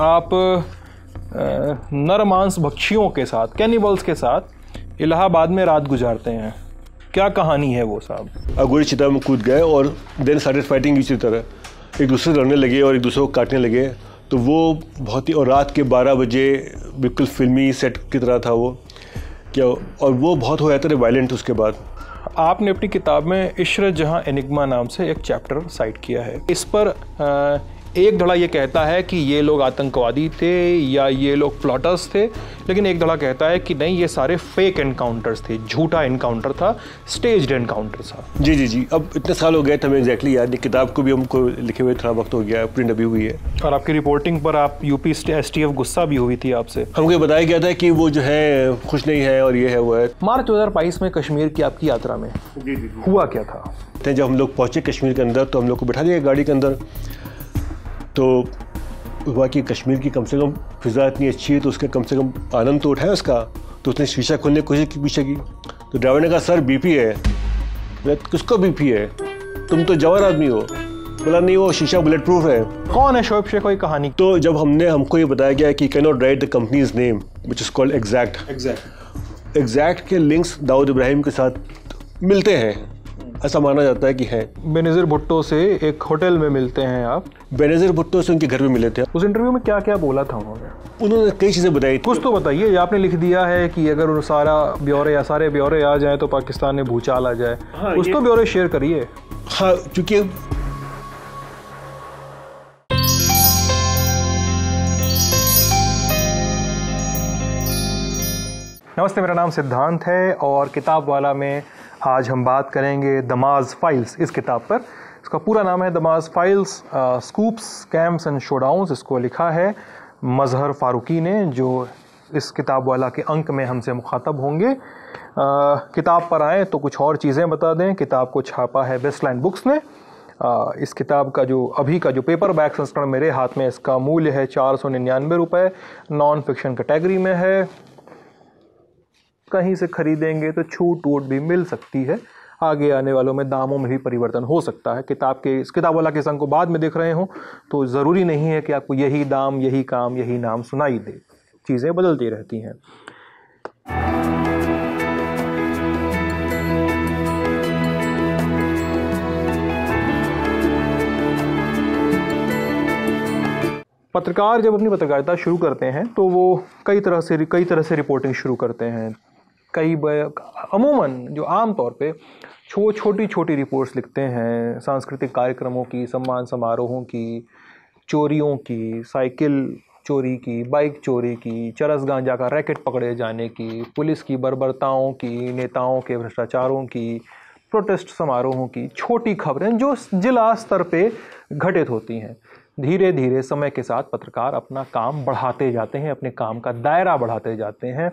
आप नरमांस भक्षियों के साथ कैनिबल्स के साथ इलाहाबाद में रात गुजारते हैं क्या कहानी है वो साहब अगोरे चिता में कूद गए और देन स्टार्टेड फाइटिंग इसी तरह एक दूसरे से लड़ने लगे और एक दूसरे को काटने लगे तो वो बहुत ही और रात के 12 बजे बिल्कुल फिल्मी सेट की तरह था वो क्या और वो बहुत हो जाता था वायलेंट उसके बाद आपने अपनी किताब में इशरत जहाँ एनिग्मा नाम से एक चैप्टर साइट किया है इस पर आ, एक धड़ा ये कहता है कि ये लोग आतंकवादी थे या ये लोग प्लॉटर्स थे लेकिन एक धड़ा कहता है कि नहीं ये सारे फेक एनकाउंटर्स थे झूठा एनकाउंटर था स्टेज एनकाउंटर था जी जी जी अब इतने साल हो गए थे हमें एग्जैक्टली याद नहीं किताब को भी हमको लिखे हुए थोड़ा वक्त हो गया प्रिंट अभी हुई है और आपकी रिपोर्टिंग पर आप यूपी एस टी एफ गुस्सा भी हुई थी आपसे हमको बताया गया था कि वो जो है खुश नहीं है और ये है वो है मार्च दो में कश्मीर की आपकी यात्रा में हुआ क्या था तो जब हम लोग पहुंचे कश्मीर के अंदर तो हम लोग को बैठा दिया गाड़ी के अंदर तो हुआ कि कश्मीर की कम से कम फिज़ा इतनी अच्छी है तो उसका कम से कम आनंद तो उठाए उसका तो उसने शीशा खोलने की कोशिश की पीछे की तो ड्राइवर ने कहा सर बीपी है मैं किसको बीपी है तुम तो जवान आदमी हो बोला नहीं वो शीशा बुलेट प्रूफ है कौन है शोब शेख कोई कहानी तो जब हमने हमको ये बताया गया कि can not write the company's name which is called exact exact exact के लिंक्स दाऊद इब्राहिम के साथ मिलते हैं ऐसा माना जाता है कि है बेनजीर भुट्टो से एक होटल में मिलते हैं आप बेनेजर भुट्टो से उनके घर में मिले थे उस इंटरव्यू में क्या क्या बोला था उन्होंने उन्होंने कई चीज़ें बताई कुछ तो बताइए आपने लिख दिया है कि अगर सारा ब्यौरे या सारे ब्यौरे आ जाए तो पाकिस्तान में भूचाल आ जाए उस हाँ, कुछ तो ब्यौरे शेयर करिए हाँ क्योंकि नमस्ते मेरा नाम सिद्धांत है और किताब वाला में आज हम बात करेंगे दमाज फाइल्स इस किताब पर इसका पूरा नाम है Damas files scoops scams and showdowns इसको लिखा है मजहर फारूकी ने जो इस किताब वाला के अंक में हमसे मुखातब होंगे किताब पर आएँ तो कुछ और चीज़ें बता दें किताब को छापा है वेस्टलैंड बुक्स ने आ, इस किताब का जो अभी का जो पेपर बैक संस्करण मेरे हाथ में इसका मूल्य है चार सौ निन्यानवे रुपये नॉन फिक्शन कैटेगरी में है कहीं से खरीदेंगे तो छूट वूट भी मिल सकती है आगे आने वालों में दामों में भी परिवर्तन हो सकता है किताब के इस किताब वाला के संग को बाद में देख रहे हों तो ज़रूरी नहीं है कि आपको यही दाम यही काम यही नाम सुनाई दे चीज़ें बदलती रहती हैं पत्रकार जब अपनी पत्रकारिता शुरू करते हैं तो वो कई तरह से कई तरह से रिपोर्टिंग शुरू करते हैं कई अमूमन जो आम तौर पे छो छोटी छोटी रिपोर्ट्स लिखते हैं सांस्कृतिक कार्यक्रमों की सम्मान समारोहों की चोरियों की साइकिल चोरी की बाइक चोरी की चरस गांजा का रैकेट पकड़े जाने की पुलिस की बर्बरताओं की नेताओं के भ्रष्टाचारों की प्रोटेस्ट समारोहों की छोटी खबरें जो जिला स्तर पे घटित होती हैं धीरे धीरे समय के साथ पत्रकार अपना काम बढ़ाते जाते हैं अपने काम का दायरा बढ़ाते जाते हैं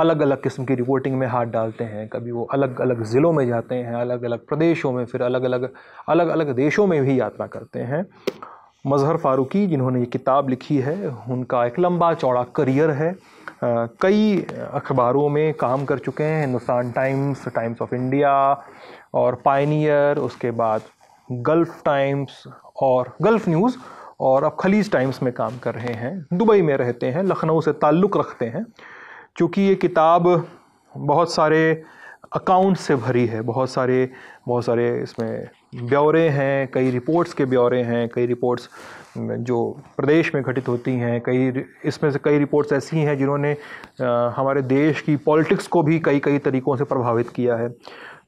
अलग अलग किस्म की रिपोर्टिंग में हाथ डालते हैं कभी वो अलग अलग ज़िलों में जाते हैं अलग अलग प्रदेशों में फिर अलग अलग अलग अलग देशों में भी यात्रा करते हैं मज़हर फ़ारूकी जिन्होंने ये किताब लिखी है उनका एक लंबा चौड़ा करियर है कई अखबारों में काम कर चुके हैं Hindustan Times Times of India और पाइनियर उसके बाद गल्फ़ टाइम्स और गल्फ़ न्यूज़ और अब खलीज टाइम्स में काम कर रहे हैं दुबई में रहते हैं लखनऊ से ताल्लुक़ रखते हैं क्योंकि ये किताब बहुत सारे अकाउंट से भरी है बहुत सारे बहुत सारे इसमें ब्यौरे हैं कई रिपोर्ट्स के ब्यौरे हैं कई रिपोर्ट्स जो प्रदेश में घटित होती हैं कई इसमें से कई रिपोर्ट्स ऐसी हैं जिन्होंने हमारे देश की पॉलिटिक्स को भी कई कई तरीक़ों से प्रभावित किया है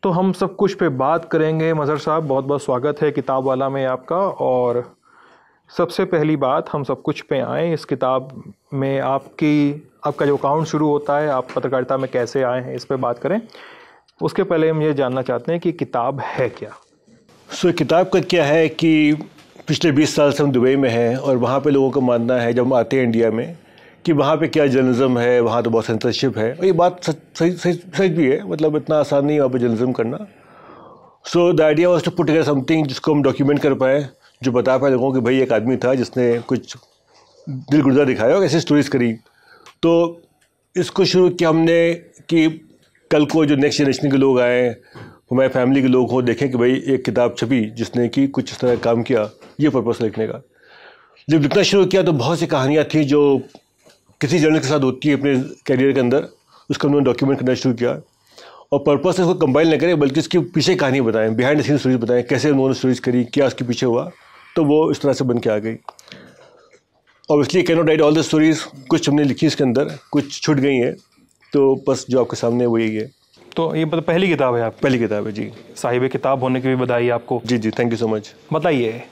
तो हम सब कुछ पे बात करेंगे मज़हर साहब बहुत बहुत स्वागत है किताब वाला में आपका और सबसे पहली बात हम सब कुछ पे आए इस किताब में आपकी आपका जो अकाउंट शुरू होता है आप पत्रकारिता में कैसे आए हैं इस पर बात करें उसके पहले हम ये जानना चाहते हैं कि किताब है क्या सो so, किताब का क्या है कि पिछले 20 साल से हम दुबई में हैं और वहाँ पे लोगों का मानना है जब हम आते हैं इंडिया में कि वहाँ पे क्या जर्नलिज़म है वहाँ तो बहुत सेंसरशिप है और ये बात सच सही सच सच भी है मतलब इतना आसान नहीं है वहाँ पर जर्नलिज़म करना so the idea was to put something जिसको हम डॉक्यूमेंट कर पाएँ जो बता पाए लोगों कि भाई एक आदमी था जिसने कुछ दिल गुर्दा दिखाया और ऐसी स्टोरीज करी तो इसको शुरू किया हमने कि कल को जो नेक्स्ट जनरेशन के लोग आए हमारे फैमिली के लोग हों देखें कि भाई एक किताब छपी जिसने कि कुछ इस तरह काम किया ये पर्पज़ लिखने का जब लिखना शुरू किया तो बहुत सी कहानियाँ थी जो किसी जर्नल के साथ होती है अपने कैरियर के अंदर उसको हमने डॉक्यूमेंट करना शुरू किया और पर्पज़ से उसको कंबाइन न करें बल्कि उसके पीछे कहानी बताएं बिहाइंड द सीन स्टोरीज बताएं कैसे उन्होंने स्टोरीज करी क्या उसके पीछे हुआ तो वो इस तरह से बन के आ गई obviously can not write all the stories कुछ हमने लिखी इसके अंदर कुछ छुट गई हैं तो बस जो आपके सामने वही है तो ये मतलब पहली किताब है आप पहली किताब है जी साहिब किताब होने की भी बधाई आपको जी जी थैंक यू सो मच बताइए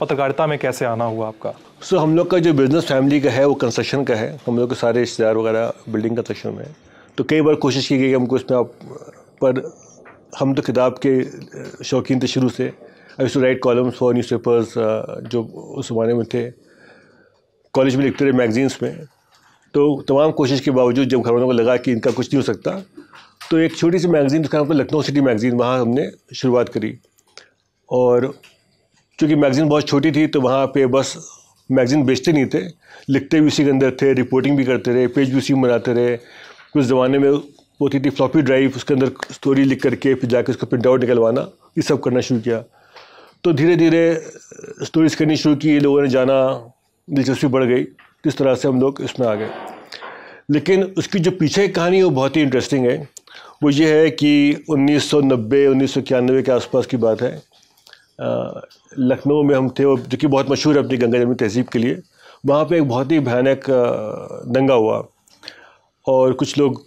पत्रकारिता में कैसे आना हुआ आपका सो so, हम लोग का जो बिज़नेस फैमिली का है वो कंस्ट्रक्शन का है हम लोग के सारे रिश्तेदार वगैरह बिल्डिंग कंस्ट्रक्शन में तो कई बार कोशिश की गई कि हमको इसमें आप पर हम तो किताब के शौकीन थे शुरू से I to write columns for newspapers जो उस ज़माने में थे कॉलेज में लिखते रहे मैगजीन्स में तो तमाम कोशिश के बावजूद जब घरों को लगा कि इनका कुछ नहीं हो सकता तो एक छोटी सी मैगज़ीन उसका नाम था लखनऊ सिटी मैगज़ीन वहाँ हमने शुरुआत करी और क्योंकि मैगज़ीन बहुत छोटी थी तो वहाँ पे बस मैगज़ीन बेचते नहीं थे लिखते भी उसी के अंदर थे रिपोर्टिंग भी करते रहे पेज भी उसी में बनाते रहे कुछ ज़माने में होती थी फ्लॉपी ड्राइव उसके अंदर स्टोरी लिख करके फिर जाके उसका प्रिंट आउट निकलवाना ये सब करना शुरू किया तो धीरे धीरे स्टोरीज करनी शुरू की लोगों ने जाना दिलचस्पी बढ़ गई किस इस तरह से हम लोग इसमें आ गए लेकिन उसकी जो पीछे कहानी है वो बहुत ही इंटरेस्टिंग है वो ये है कि 1990 उन्नीस के आसपास की बात है लखनऊ में हम थे जो कि बहुत मशहूर है अपनी गंगा जमुनी तहजीब के लिए वहाँ पे एक बहुत ही भयानक दंगा हुआ और कुछ लोग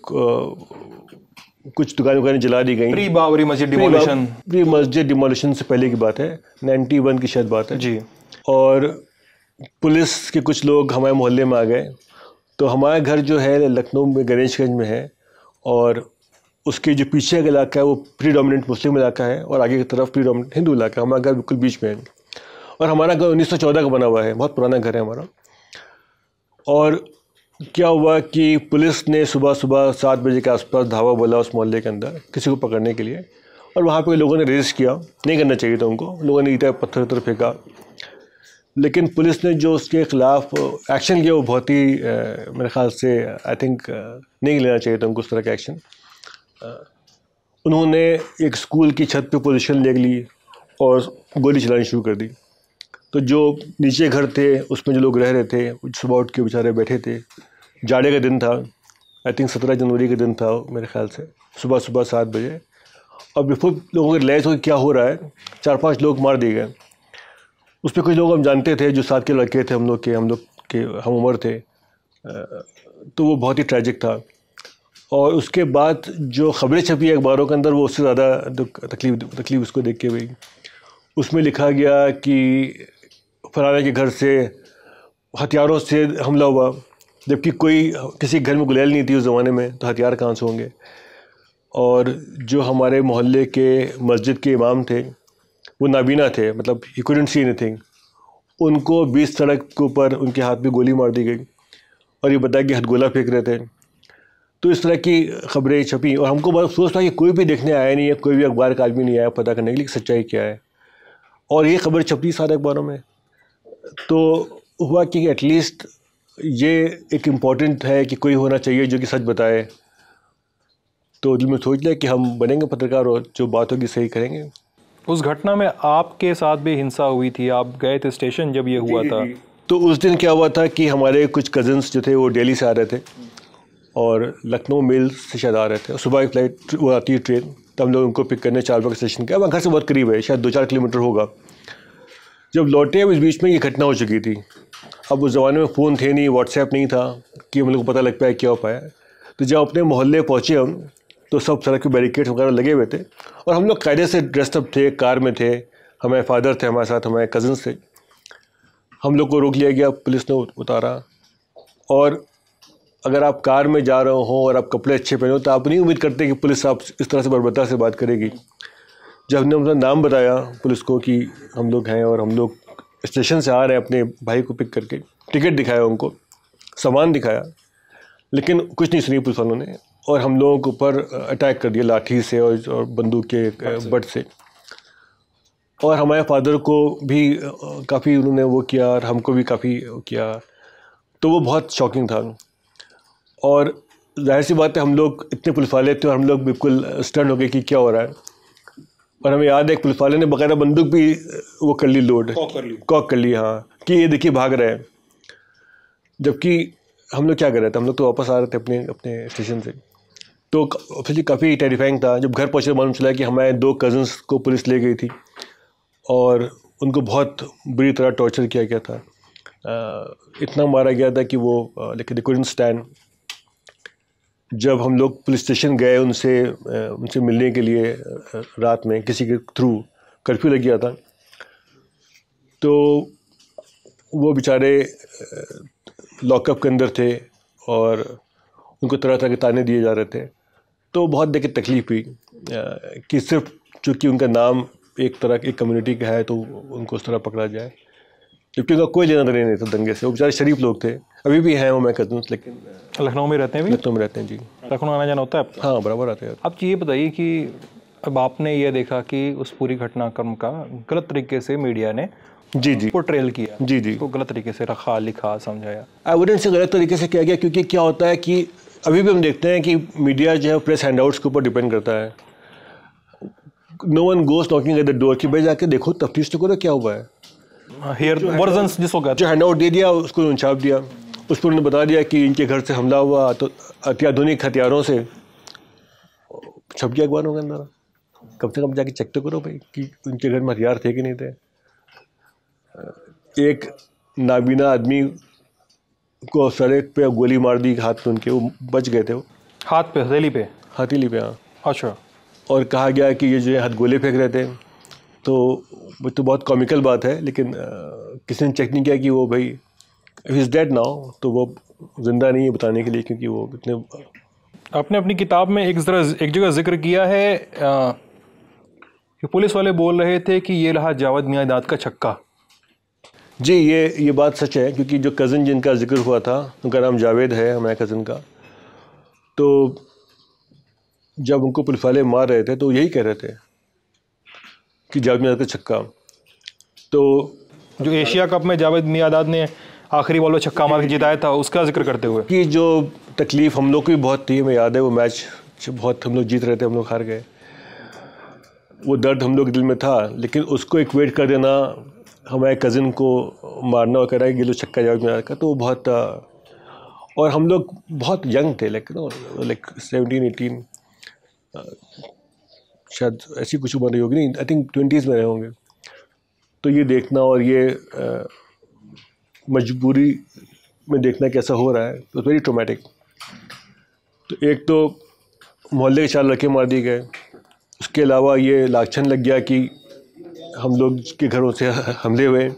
कुछ दुकानें दुकानें जला दी गई प्री बाबरी मस्जिद डिमोलिशन प्री मस्जिद डिमोलिशन से पहले की बात है नाइन्टी वन की शायद बात है जी और पुलिस के कुछ लोग हमारे मोहल्ले में आ गए तो हमारा घर जो है लखनऊ में गणेशगंज में है और उसके जो पीछे का इलाका है वो प्री मुस्लिम इलाका है और आगे की तरफ प्री डोमिनेंट हिंदू इलाका हमारा घर बिल्कुल बीच में है और हमारा घर 1914 का बना हुआ है बहुत पुराना घर है हमारा और क्या हुआ कि पुलिस ने सुबह सुबह सात बजे के आसपास धावा बोला उस मोहल्ले के अंदर किसी को पकड़ने के लिए और वहाँ पे लोगों ने रेस किया नहीं करना चाहिए था उनको लोगों ने ईटा पत्थर उत्थर फेंका लेकिन पुलिस ने जो उसके खिलाफ एक्शन किया वो बहुत ही मेरे ख्याल से आई थिंक नहीं लेना चाहिए था उनको उस तरह का एक्शन उन्होंने एक स्कूल की छत पे पोजीशन ले ली और गोली चलानी शुरू कर दी तो जो नीचे घर थे उसमें जो लोग रह रहे थे सुबह उठ के बेचारे बैठे थे जाड़े का दिन था आई थिंक सत्रह जनवरी का दिन था मेरे ख्याल से सुबह सुबह सात बजे और बिफोर लोगों को लैस हो क्या हो रहा है चार पांच लोग मार दिए गए उस पर कुछ लोग हम जानते थे जो साथ के लड़के थे हम लोग के हम लोग के हम उम्र थे तो वो बहुत ही ट्रैजिक था और उसके बाद जो ख़बरें छपी अखबारों के अंदर वो उससे ज़्यादा तकलीफ तकलीफ उसको देख के हुई उसमें लिखा गया कि फरारे के घर से हथियारों से हमला हुआ जबकि कोई किसी घर में गुलेल नहीं थी उस ज़माने में तो हथियार कहाँ से होंगे और जो हमारे मोहल्ले के मस्जिद के इमाम थे वो नाबीना थे मतलब ही कुडेंट सी एनीथिंग उनको बीस सड़क के ऊपर उनके हाथ में गोली मार दी गई और ये बताया कि हथगोला फेंक रहे थे तो इस तरह की खबरें छपी और हमको बहुत अफसोस था कि कोई भी देखने आया नहीं है कोई भी अखबार का आदमी नहीं आया पता करने के लिए सच्चाई क्या है और ये खबर छपती सारे अखबारों में तो हुआ कि एटलीस्ट ये एक इम्पॉर्टेंट है कि कोई होना चाहिए जो कि सच बताए तो दिल में सोच लिया कि हम बनेंगे पत्रकार और जो बात होगी सही करेंगे उस घटना में आपके साथ भी हिंसा हुई थी आप गए थे स्टेशन जब ये हुआ था तो उस दिन क्या हुआ था कि हमारे कुछ कज़न्स जो थे वो दिल्ली से आ रहे थे और लखनऊ मेल से शायद आ रहे थे सुबह की फ्लाइट वो आती है ट्रेन तो हम लोग उनको पिक करने चार बजे स्टेशन के अब घर से बहुत करीब है शायद दो चार किलोमीटर होगा जब लौटे अब इस बीच में ये घटना हो चुकी थी अब उस ज़माने में फ़ोन थे नहीं व्हाट्सएप नहीं था कि हम लोग को पता लग पाया क्या हो पाया तो जब अपने मोहल्ले पहुँचे हम तो सब सड़क के बैरिकेड्स वगैरह लगे हुए थे और हम लोग कायदे से ड्रेसअप थे कार में थे हमारे फादर थे हमारे साथ हमारे कजन थे हम लोग को रोक लिया गया पुलिस ने उतारा और अगर आप कार में जा रहे हो और आप कपड़े अच्छे पहनो तो आप नहीं उम्मीद करते कि पुलिस आप इस तरह से बर्बरता से बात करेगी जब हमने उनका नाम बताया पुलिस को कि हम लोग हैं और हम लोग स्टेशन से आ रहे हैं अपने भाई को पिक करके टिकट दिखाया उनको सामान दिखाया लेकिन कुछ नहीं सुनी पुलिस वालों ने और हम लोगों के ऊपर अटैक कर दिया लाठी से और, और बंदूक के अच्छा। बट से और हमारे फादर को भी काफ़ी उन्होंने वो किया और हमको भी काफ़ी किया तो वो बहुत शॉकिंग था और जाहिर सी बात है हम लोग इतने पुलिस वाले थे और हम लोग बिल्कुल स्टर्न हो गए कि क्या हो रहा है और हमें याद है एक पुलिस वाले ने बगैर बंदूक भी वो कर ली लोड कॉक कर ली हाँ कि ये देखिए भाग रहे हैं जबकि हम लोग क्या कर रहे थे हम लोग तो वापस आ रहे थे अपने अपने स्टेशन से तो ऑब्वियसली काफ़ी टेरिफाइंग था जब घर पहुँचे तो मालूम चला कि हमारे दो कज़न्स को पुलिस ले गई थी और उनको बहुत बुरी तरह टॉर्चर किया गया था इतना मारा गया था कि वो लेकिन दे स्टैंड जब हम लोग पुलिस स्टेशन गए उनसे उनसे मिलने के लिए रात में किसी के थ्रू कर्फ्यू लग गया था तो वो बेचारे लॉकअप के अंदर थे और उनको तरह तरह के ताने दिए जा रहे थे तो बहुत देखे तकलीफ़ हुई कि सिर्फ चूँकि उनका नाम एक तरह एक कम्युनिटी का है तो उनको उस तरह पकड़ा जाए जबकि उनका कोई लेना देना नहीं था दंगे से वो बेचारे शरीफ लोग थे अभी भी हैं वो मैं कहता हूँ लेकिन लखनऊ में रहते हैं भी लखनऊ में रहते हैं जी लखनऊ आना जाना होता है आपका हाँ बराबर आते हैं आप ये बताइए कि अब आपने ये देखा कि उस पूरी घटनाक्रम का गलत तरीके से मीडिया ने जी जी पोर्ट्रेल किया जी जी को गलत तरीके से रखा लिखा समझाया एविडेंस से गलत तरीके से किया गया क्योंकि क्या होता है कि अभी भी हम देखते हैं कि मीडिया जो है प्रेस हैंडआउट्स के ऊपर डिपेंड करता है no one goes talking at the door कि भाई जाके देखो तफ्तीश तो करो क्या हुआ है हेयर वर्जन जिसको कहते हैं हैंड आउट दे दिया उसको उन्होंने छाप दिया उस पर उन्होंने बता दिया कि इनके घर से हमला हुआ तो अत्याधुनिक हथियारों से छप गया अखबारों के अंदर कम से कम जाके चेक तो करो भाई कि उनके घर में हथियार थे कि नहीं थे एक नाबीना आदमी को सड़क पे गोली मार दी हाथ पे उनके वो बच गए थे वो हाथ पे हथेली पे हथेली पे हाँ अच्छा और कहा गया कि ये जो है हाथ गोले फेंक रहे थे तो वो तो बहुत कॉमिकल बात है लेकिन किसी ने चेक नहीं किया कि वो भाई इज़ डेड नाउ तो वो ज़िंदा नहीं है बताने के लिए क्योंकि वो इतने आपने अपनी किताब में एक ज़रा एक जगह जिक्र किया है आ, कि पुलिस वाले बोल रहे थे कि ये रहा जावद मियाँ का छक्का जी ये ये बात सच है क्योंकि जो कज़न जिनका जिक्र हुआ था उनका नाम जावेद है हमारे कज़न का तो जब उनको पुलिस वाले मार रहे थे तो यही कह रहे थे कि जावेद मियादाद का छक्का तो जो एशिया कप में जावेद मियादाद ने आखिरी बॉल में छक्का मार के जिताया था उसका जिक्र करते हुए कि जो तकलीफ़ हम लोग को भी बहुत थी हमें याद है वो मैच बहुत हम लोग जीत रहे थे हम लोग हार गए वो दर्द हम लोग के दिल में था लेकिन उसको इक्वेट कर देना हमारे कज़िन को मारना और कह रहा है गिलो छक्का जावेद मियादाद का तो वो बहुत और हम लोग बहुत यंग थे लेकिन लाइक सेवनटीन एटीन शायद ऐसी कुछ उम्र नहीं होगी नहीं आई थिंक ट्वेंटीज़ में रहे होंगे तो ये देखना और ये मजबूरी में देखना कैसा हो रहा है तो वेरी ट्रोमेटिक तो एक तो मोहल्ले के चार लड़के मार दिए गए उसके अलावा ये लाक्षण लग गया कि हम लोग के घरों से हमले हुए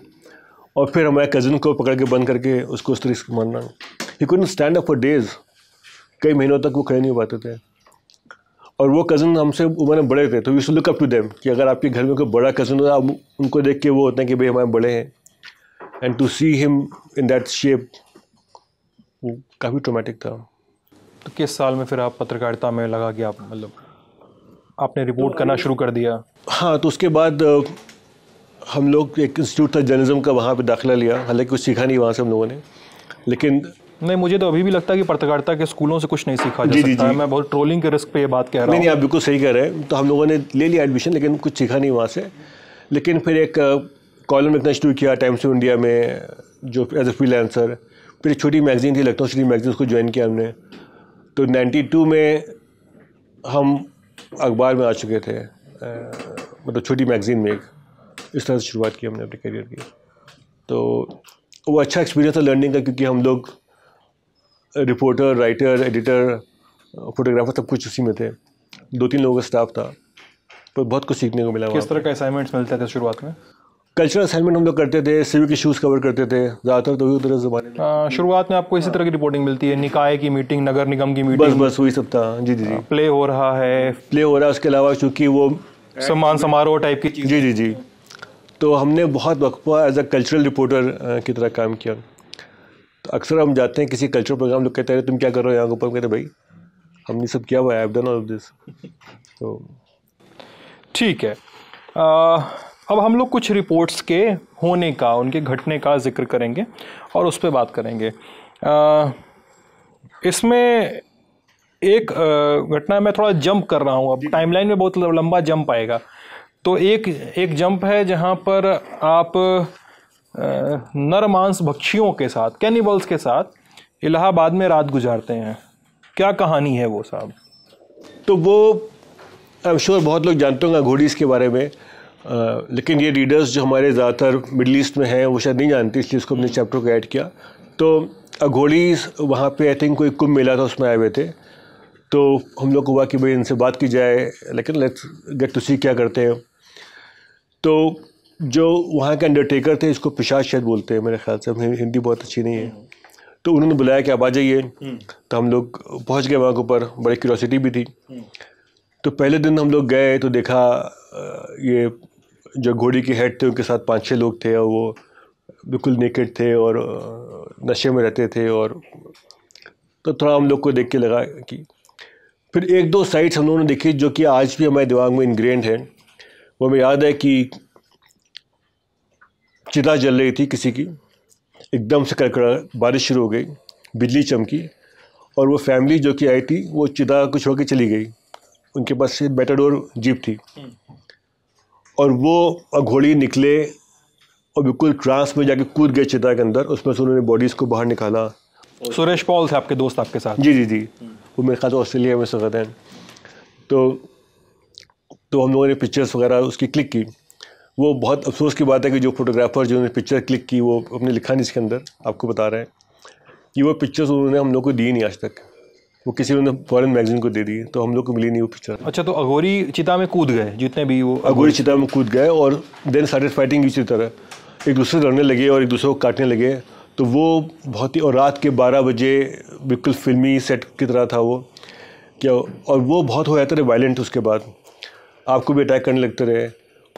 और फिर हमारे कज़न को पकड़ के बंद करके उसको उस तरीके से मारना ही couldn't stand up for days कई महीनों तक वो खड़े नहीं हो पाते थे और वो कज़न हमसे उम्र में बड़े थे तो we look up to them कि अगर आपके घर में कोई बड़ा कज़न हो तो आप उनको देख के वो होते हैं कि भाई हमारे बड़े हैं and to see him in that shape वो काफ़ी ट्रोमेटिक था तो किस साल में फिर आप पत्रकारिता में लगा कि आप मतलब आपने रिपोर्ट तो करना शुरू कर दिया हाँ तो उसके बाद हम लोग एक इंस्टीट्यूट था जर्नलिज़म का वहाँ पे दाखिला लिया हालांकि कुछ सीखा नहीं वहाँ से हम लोगों ने लेकिन नहीं मुझे तो अभी भी लगता है कि पत्रकारिता के स्कूलों से कुछ नहीं सीखा जा जी, सकता जी, जी। मैं बहुत ट्रोलिंग के रिस्क पे ये बात कह रहा हूँ नहीं आप बिल्कुल सही कह रहे हैं तो हम लोगों ने ले लिया एडमिशन लेकिन कुछ सीखा नहीं वहाँ से लेकिन फिर एक कॉलम इतना शुरू किया टाइम्स ऑफ इंडिया में जो एज ए फ्रीलांसर फिर एक छोटी मैगजीन थी लखनऊ श्री मैगजीन उसको ज्वाइन किया हमने तो नाइन्टी में हम अखबार में आ चुके थे मतलब छोटी मैगजीन में एक इस तरह से शुरुआत की हमने अपने करियर की तो वो अच्छा एक्सपीरियंस था लर्निंग का क्योंकि हम लोग रिपोर्टर राइटर एडिटर फोटोग्राफर सब कुछ उसी में थे दो तीन लोगों का स्टाफ था तो बहुत कुछ सीखने को मिला किस तरह का असाइनमेंट्स मिलते थे शुरुआत में कल्चरल असाइनमेंट हम लोग करते थे सिविक इशूज़ कवर करते थे ज़्यादातर तो तरह जबान शुरुआत में आपको इसी तरह की रिपोर्टिंग मिलती है निकाय की मीटिंग नगर निगम की मीटिंग बस बस वही सब था जी जी जी प्ले हो रहा है प्ले हो रहा है उसके अलावा चूँकि वो सम्मान समारोह टाइप की जी जी जी तो हमने बहुत वक्फा एज अ कल्चरल रिपोर्टर की तरह काम किया अक्सर हम जाते हैं किसी कल्चरल प्रोग्राम लोग कहते हैं तुम क्या कर रहे हो यहाँ ऊपर कहते भाई हमने सब किया हुआ है डन ऑल ऑफ दिस तो ठीक है आ, अब हम लोग कुछ रिपोर्ट्स के होने का उनके घटने का जिक्र करेंगे और उस पर बात करेंगे इसमें एक घटना मैं थोड़ा जंप कर रहा हूँ अब टाइमलाइन में बहुत लंबा जंप आएगा तो एक एक जंप है जहाँ पर आप नरमांस भक्षियों के साथ कैनिबल्स के साथ इलाहाबाद में रात गुजारते हैं क्या कहानी है वो साहब तो वो आई एम श्योर बहुत लोग जानते होंगे घोड़ीज के बारे में आ, लेकिन ये रीडर्स जो हमारे ज़्यादातर मिडल ईस्ट में हैं वो शायद नहीं जानते इसलिए उसको हमने चैप्टर को ऐड किया तो अघोड़ीज वहाँ पे आई थिंक कोई कुंभ मेला था उसमें आए हुए थे तो हम लोग को हुआ कि भाई इनसे बात की जाए लेकिन लेट्स गेट टू सी क्या करते हैं तो जो वहाँ के अंडरटेकर थे इसको पिशाच शायद बोलते हैं मेरे ख्याल से हिंदी बहुत अच्छी नहीं है तो उन्होंने बुलाया कि आप आ जाइए हम्म। तो हम लोग पहुँच गए वहाँ के ऊपर बड़ी क्यूरोसिटी भी थी हम्म। तो पहले दिन हम लोग गए तो देखा ये जो घोड़ी के हेड थे उनके साथ पाँच छः लोग थे और वो बिल्कुल नेकेड थे और नशे में रहते थे और तो थोड़ा हम लोग को देख के लगा कि फिर एक दो साइट्स हम लोगों ने देखी जो कि आज भी हमारे दिमाग में इनग्रेंड हैं वो हमें याद है कि चिता जल रही थी किसी की एकदम से करकड़ा बारिश शुरू हो गई बिजली चमकी और वो फैमिली जो कि आई थी वो चिता कुछ होकर चली गई उनके पास बेटाडोर जीप थी और वो घोड़ी निकले और बिल्कुल ट्रांस में जाके कूद गए चिता के अंदर उसमें से उन्होंने बॉडीज़ को बाहर निकाला सुरेश पॉल थे आपके दोस्त आपके साथ जी जी जी वो मेरे ख्याल ऑस्ट्रेलिया में सकते हैं तो तो हम लोगों ने पिक्चर्स वगैरह उसकी क्लिक की वो बहुत अफसोस की बात है कि जो फोटोग्राफर जिन्होंने पिक्चर क्लिक की वो अपने लिखा नहीं इसके अंदर आपको बता रहे हैं कि वो पिक्चर्स उन्होंने हम लोग को दी नहीं आज तक वो किसी ने फॉरेन मैगजीन को दे दी तो हम लोग को मिली नहीं वो पिक्चर अच्छा तो अघोरी चिता में कूद गए जितने भी वो अघोरी चिता में कूद गए और देन स्टार्टेड फाइटिंग इसी तरह एक दूसरे से लड़ने लगे और एक दूसरे को काटने लगे तो वो बहुत ही और रात के बारह बजे बिल्कुल फिल्मी सेट की तरह था वो क्या और वो बहुत हो जाते रहे वायलेंट उसके बाद आपको भी अटैक करने लगते रहे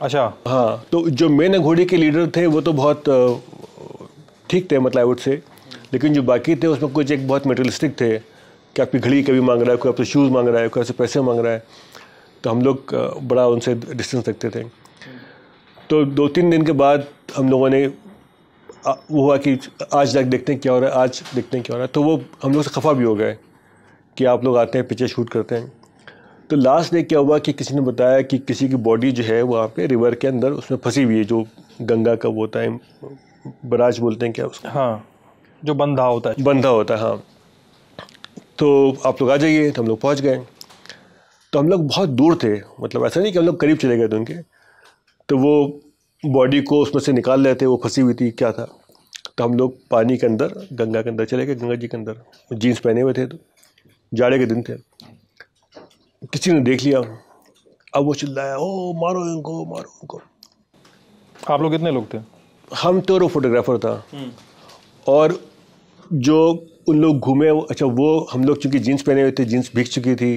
अच्छा हाँ तो जो मेन अघोड़ी के लीडर थे वो तो बहुत ठीक थे मतलब आई वुड से लेकिन जो बाकी थे उसमें कुछ एक बहुत मेटेरियलिस्टिक थे कि आपकी घड़ी कभी मांग रहा है कोई आपसे शूज़ मांग रहा है कोई आपसे पैसे मांग रहा है तो हम लोग बड़ा उनसे डिस्टेंस रखते थे तो दो तीन दिन के बाद हम लोगों ने वो हुआ कि आज तक देखते हैं क्या हो रहा है आज देखते हैं क्या हो रहा है तो वो हम लोग से खफा भी हो गए कि आप लोग आते हैं पिक्चर शूट करते हैं तो लास्ट डे क्या हुआ कि किसी ने बताया कि किसी की बॉडी जो है वहाँ पे रिवर के अंदर उसमें फंसी हुई है जो गंगा का वो होता है बराज बोलते हैं क्या उसको हाँ जो बंधा होता है बंधा होता है हाँ तो आप लोग आ जाइए तो हम लोग पहुँच गए तो हम लोग बहुत दूर थे मतलब ऐसा नहीं कि हम लोग करीब चले गए थे उनके तो वो बॉडी को उसमें से निकाल रहे थे वो फंसी हुई थी क्या था तो हम लोग पानी के अंदर गंगा के अंदर चले गए गंगा जी के अंदर जीन्स पहने हुए थे तो जाड़े के दिन थे किसी ने देख लिया अब वो चिल्लाया ओ मारो इनको मारो इनको आप लोग कितने लोग थे हम तो फोटोग्राफर था हम्म। और जो उन लोग घूमे अच्छा वो हम लोग चूँकि जीन्स पहने हुए थे जीन्स भीग चुकी थी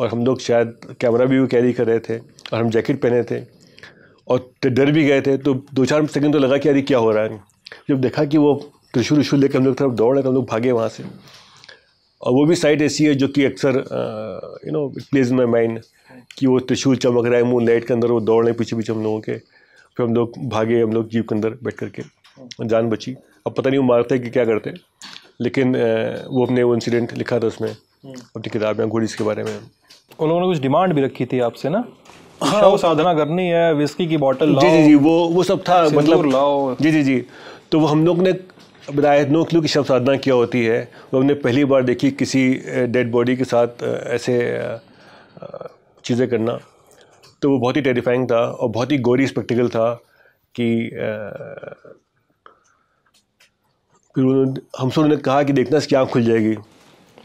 और हम लोग शायद कैमरा भी कैरी कर रहे थे और हम जैकेट पहने थे और डर भी गए थे तो दो चार सेकंड तो लगा कि अरे क्या हो रहा है जब देखा कि वो त्रिशूल उशूल लेकर हम लोग थोड़ा दौड़ रहे थे हम लोग भागे वहाँ से और वो भी साइड ऐसी है जो कि अक्सर you know plays my mind कि वो त्रिशूल चमक रहा है मून लाइट के अंदर वो दौड़ रहे पीछे पीछे हम लोगों के फिर हम लोग भागे हम लोग जीप के अंदर बैठ करके जान बची अब पता नहीं वो मारते कि क्या करते लेकिन वो अपने वो इंसिडेंट लिखा था उसमें अपनी किताब में घोड़ी के बारे में उन लोगों ने कुछ डिमांड भी रखी थी आपसे ना हाँ वो साधना करनी है विस्की की बॉटल जी जी जी वो वो सब था मतलब लाओ जी जी जी तो वो हम लोग ने बदायत नो क्लू की शब्द साधना क्या होती है वो हमने पहली बार देखी किसी डेड बॉडी के साथ ऐसे चीज़ें करना तो वो बहुत ही टेरिफाइंग था और बहुत ही गोरी स्पेक्टिकल था कि फिर उन्होंने हम सब ने कहा कि देखना इसकी आँख खुल जाएगी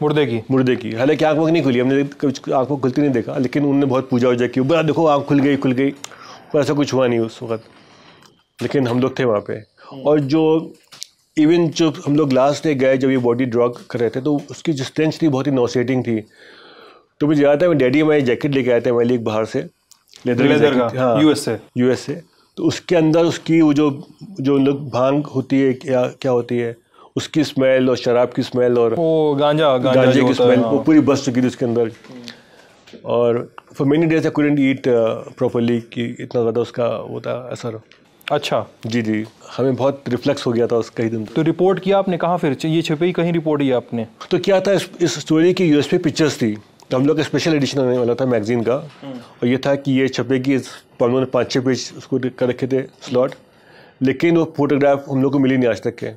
मुर्दे की मुर्दे की हालांकि आँख वक्त नहीं खुली हमने आँख वक्त खुलती नहीं देखा लेकिन उन्होंने बहुत पूजा वूजा की बड़ा देखो आँख खुल गई खुल गई पर ऐसा कुछ हुआ नहीं उस वक्त लेकिन हम लोग थे वहाँ पे और जो इवन जब हम लोग लास्ट डे गए जब ये बॉडी ड्रॉ कर रहे थे तो उसकी जो स्ट्रेंथ थी बहुत ही नोसेटिंग थी तो मुझे याद है मैं डैडी हमारे जैकेट लेके आए थे हमारे लिए बाहर से लेदर लेदर का हाँ यूएस से तो उसके अंदर उसकी वो जो जो उन लोग भांग होती है क्या क्या होती है उसकी स्मेल और शराब की स्मेल और ओ, गांजा गांजा गांजे की स्मेल वो हाँ। पूरी बस चुकी थी उसके अंदर और for many days I couldn't eat properly कि इतना ज़्यादा उसका वो था असर अच्छा जी जी हमें बहुत रिफ्लेक्स हो गया था उस कई दिन तो रिपोर्ट तो किया आपने कहा फिर ये ही कहीं रिपोर्ट ही आपने तो क्या था इस, स्टोरी की यूएसपी पिक्चर्स थी तो हम लोग का स्पेशल एडिशन आने वाला था मैगजीन का हम्म। और ये था कि ये छपेगी ने पाँच छः पेज उसको कर रखे थे स्लॉट लेकिन वो फोटोग्राफ हम लोग को मिली नहीं आज तक के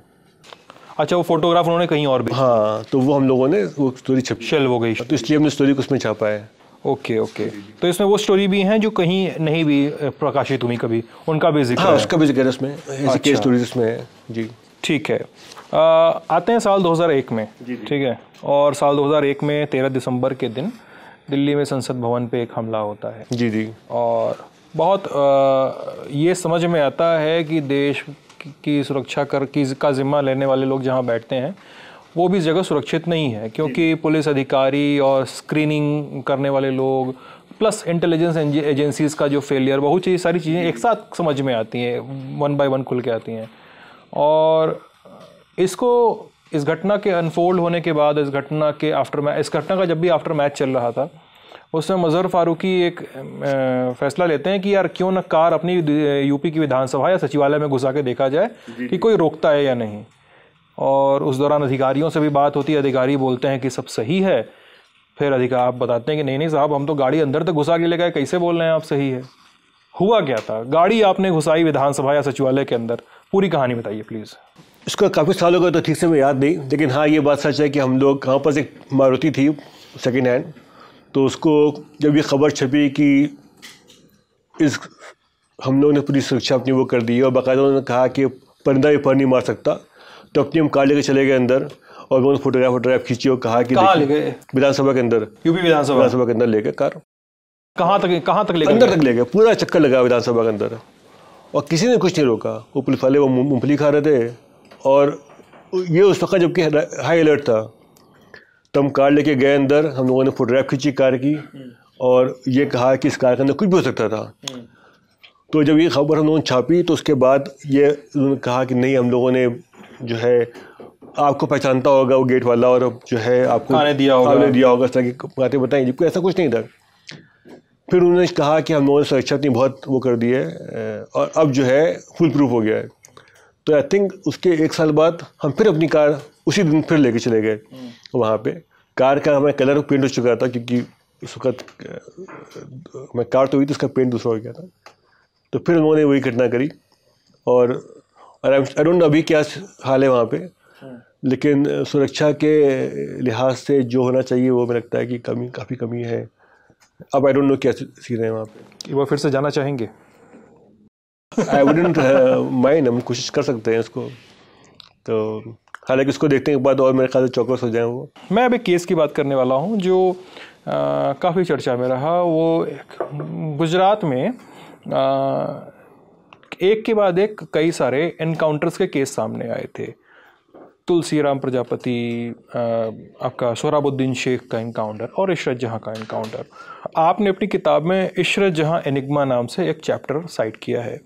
अच्छा वो फोटोग्राफ उन्होंने कहीं और भी हाँ तो वो हम लोगों ने वो स्टोरी छप शेल हो गई तो इसलिए हमने स्टोरी को उसमें छापा है ओके ओके तो इसमें वो स्टोरी भी हैं जो कहीं नहीं भी प्रकाशित हुई कभी उनका भी जिक्र हाँ, उसका भी जिक्र इसमें अच्छा। स्टोरीज इसमें है जी ठीक है आ, आते हैं साल 2001 में ठीक है और साल 2001 में 13 दिसंबर के दिन दिल्ली में संसद भवन पे एक हमला होता है जी जी और बहुत आ, ये समझ में आता है कि देश की सुरक्षा कर की का ज़िम्मा लेने वाले लोग जहाँ बैठते हैं वो भी जगह सुरक्षित नहीं है क्योंकि पुलिस अधिकारी और स्क्रीनिंग करने वाले लोग प्लस इंटेलिजेंस एजेंसीज का जो फेलियर बहुत चीज़ सारी चीज़ें एक साथ समझ में आती हैं वन बाय वन खुल के आती हैं और इसको इस घटना के अनफोल्ड होने के बाद इस घटना के आफ्टर मैच इस घटना का जब भी आफ्टर मैच चल रहा था उसमें मज़हर फारूकी एक फैसला लेते हैं कि यार क्यों ना कार अपनी यूपी की विधानसभा या सचिवालय में घुसा के देखा जाए कि कोई रोकता है या नहीं और उस दौरान अधिकारियों से भी बात होती है अधिकारी बोलते हैं कि सब सही है फिर अधिकार आप बताते हैं कि नहीं नहीं साहब हम तो गाड़ी अंदर तक घुसा के ले गए कैसे बोल रहे हैं आप सही है हुआ क्या था गाड़ी आपने घुसाई विधानसभा या सचिवालय के अंदर पूरी कहानी बताइए प्लीज़ इसका काफ़ी सालों का तो ठीक से मैं याद नहीं लेकिन हाँ ये बात सच है कि हम लोग कहाँ पर एक मारुति थी सेकेंड हैंड तो उसको जब ये खबर छपी कि इस हम लोगों ने पूरी सुरक्षा अपनी वो कर दी और बाकायदा उन्होंने कहा कि परिंदा भी पर नहीं मार सकता तो अपनी हम कार लेकर चले गए अंदर और उन्होंने फोटोग्राफ वोटोग्राफ खींची और कहा कि विधानसभा के अंदर यूपी विधानसभा विधानसभा के अंदर ले गए कार कहाँ तक कहाँ तक ले अंदर तक ले गए पूरा चक्कर लगा विधानसभा के अंदर और किसी ने कुछ नहीं रोका वो पुलिस वाले वो मूँगफली खा रहे थे और ये उस वक्त जबकि हाई अलर्ट था तो हम कार लेके गए अंदर हम लोगों ने फोटोग्राफ खींची कार की और ये कहा कि इस कार के अंदर कुछ भी हो सकता था तो जब ये खबर हम लोगों ने छापी तो उसके बाद ये उन्होंने कहा कि नहीं हम लोगों ने जो है आपको पहचानता होगा वो गेट वाला और जो है आपको आने दिया होगा आने दिया होगा ताकि बातें बताएंगे जबकि ऐसा कुछ नहीं था फिर उन्होंने कहा कि हम लोगों ने सुरक्षा इतनी बहुत वो कर दी है और अब जो है फुल प्रूफ हो गया है तो आई थिंक उसके एक साल बाद हम फिर अपनी कार उसी दिन फिर लेके चले गए हम्म। वहाँ पे कार का हमें कलर पेंट हो चुका था क्योंकि उस वक्त मैं कार तो हुई थी उसका पेंट दूसरा हो गया था तो फिर उन्होंने वही घटना करी और और आई डोंट नो अभी क्या हाल है वहाँ पे हाँ। लेकिन सुरक्षा के लिहाज से जो होना चाहिए वो मुझे लगता है कि कमी काफ़ी कमी है अब आई डोंट नो क्या सीन है वहाँ पर वह फिर से जाना चाहेंगे आई वुडेंट माइंड हम कोशिश कर सकते हैं इसको तो हालांकि इसको देखने के बाद तो और मेरे ख्याल से चौकस हो जाए वो मैं अभी केस की बात करने वाला हूँ जो काफ़ी चर्चा में रहा वो गुजरात में आ, एक के बाद एक कई सारे एनकाउंटर्स के केस सामने आए थे तुलसीराम प्रजापति आपका सोराबुद्दीन शेख का इनकाउंटर और इशरत जहाँ का इनकाउंटर आपने अपनी किताब में इशरत जहाँ एनिग्मा नाम से एक चैप्टर साइट किया है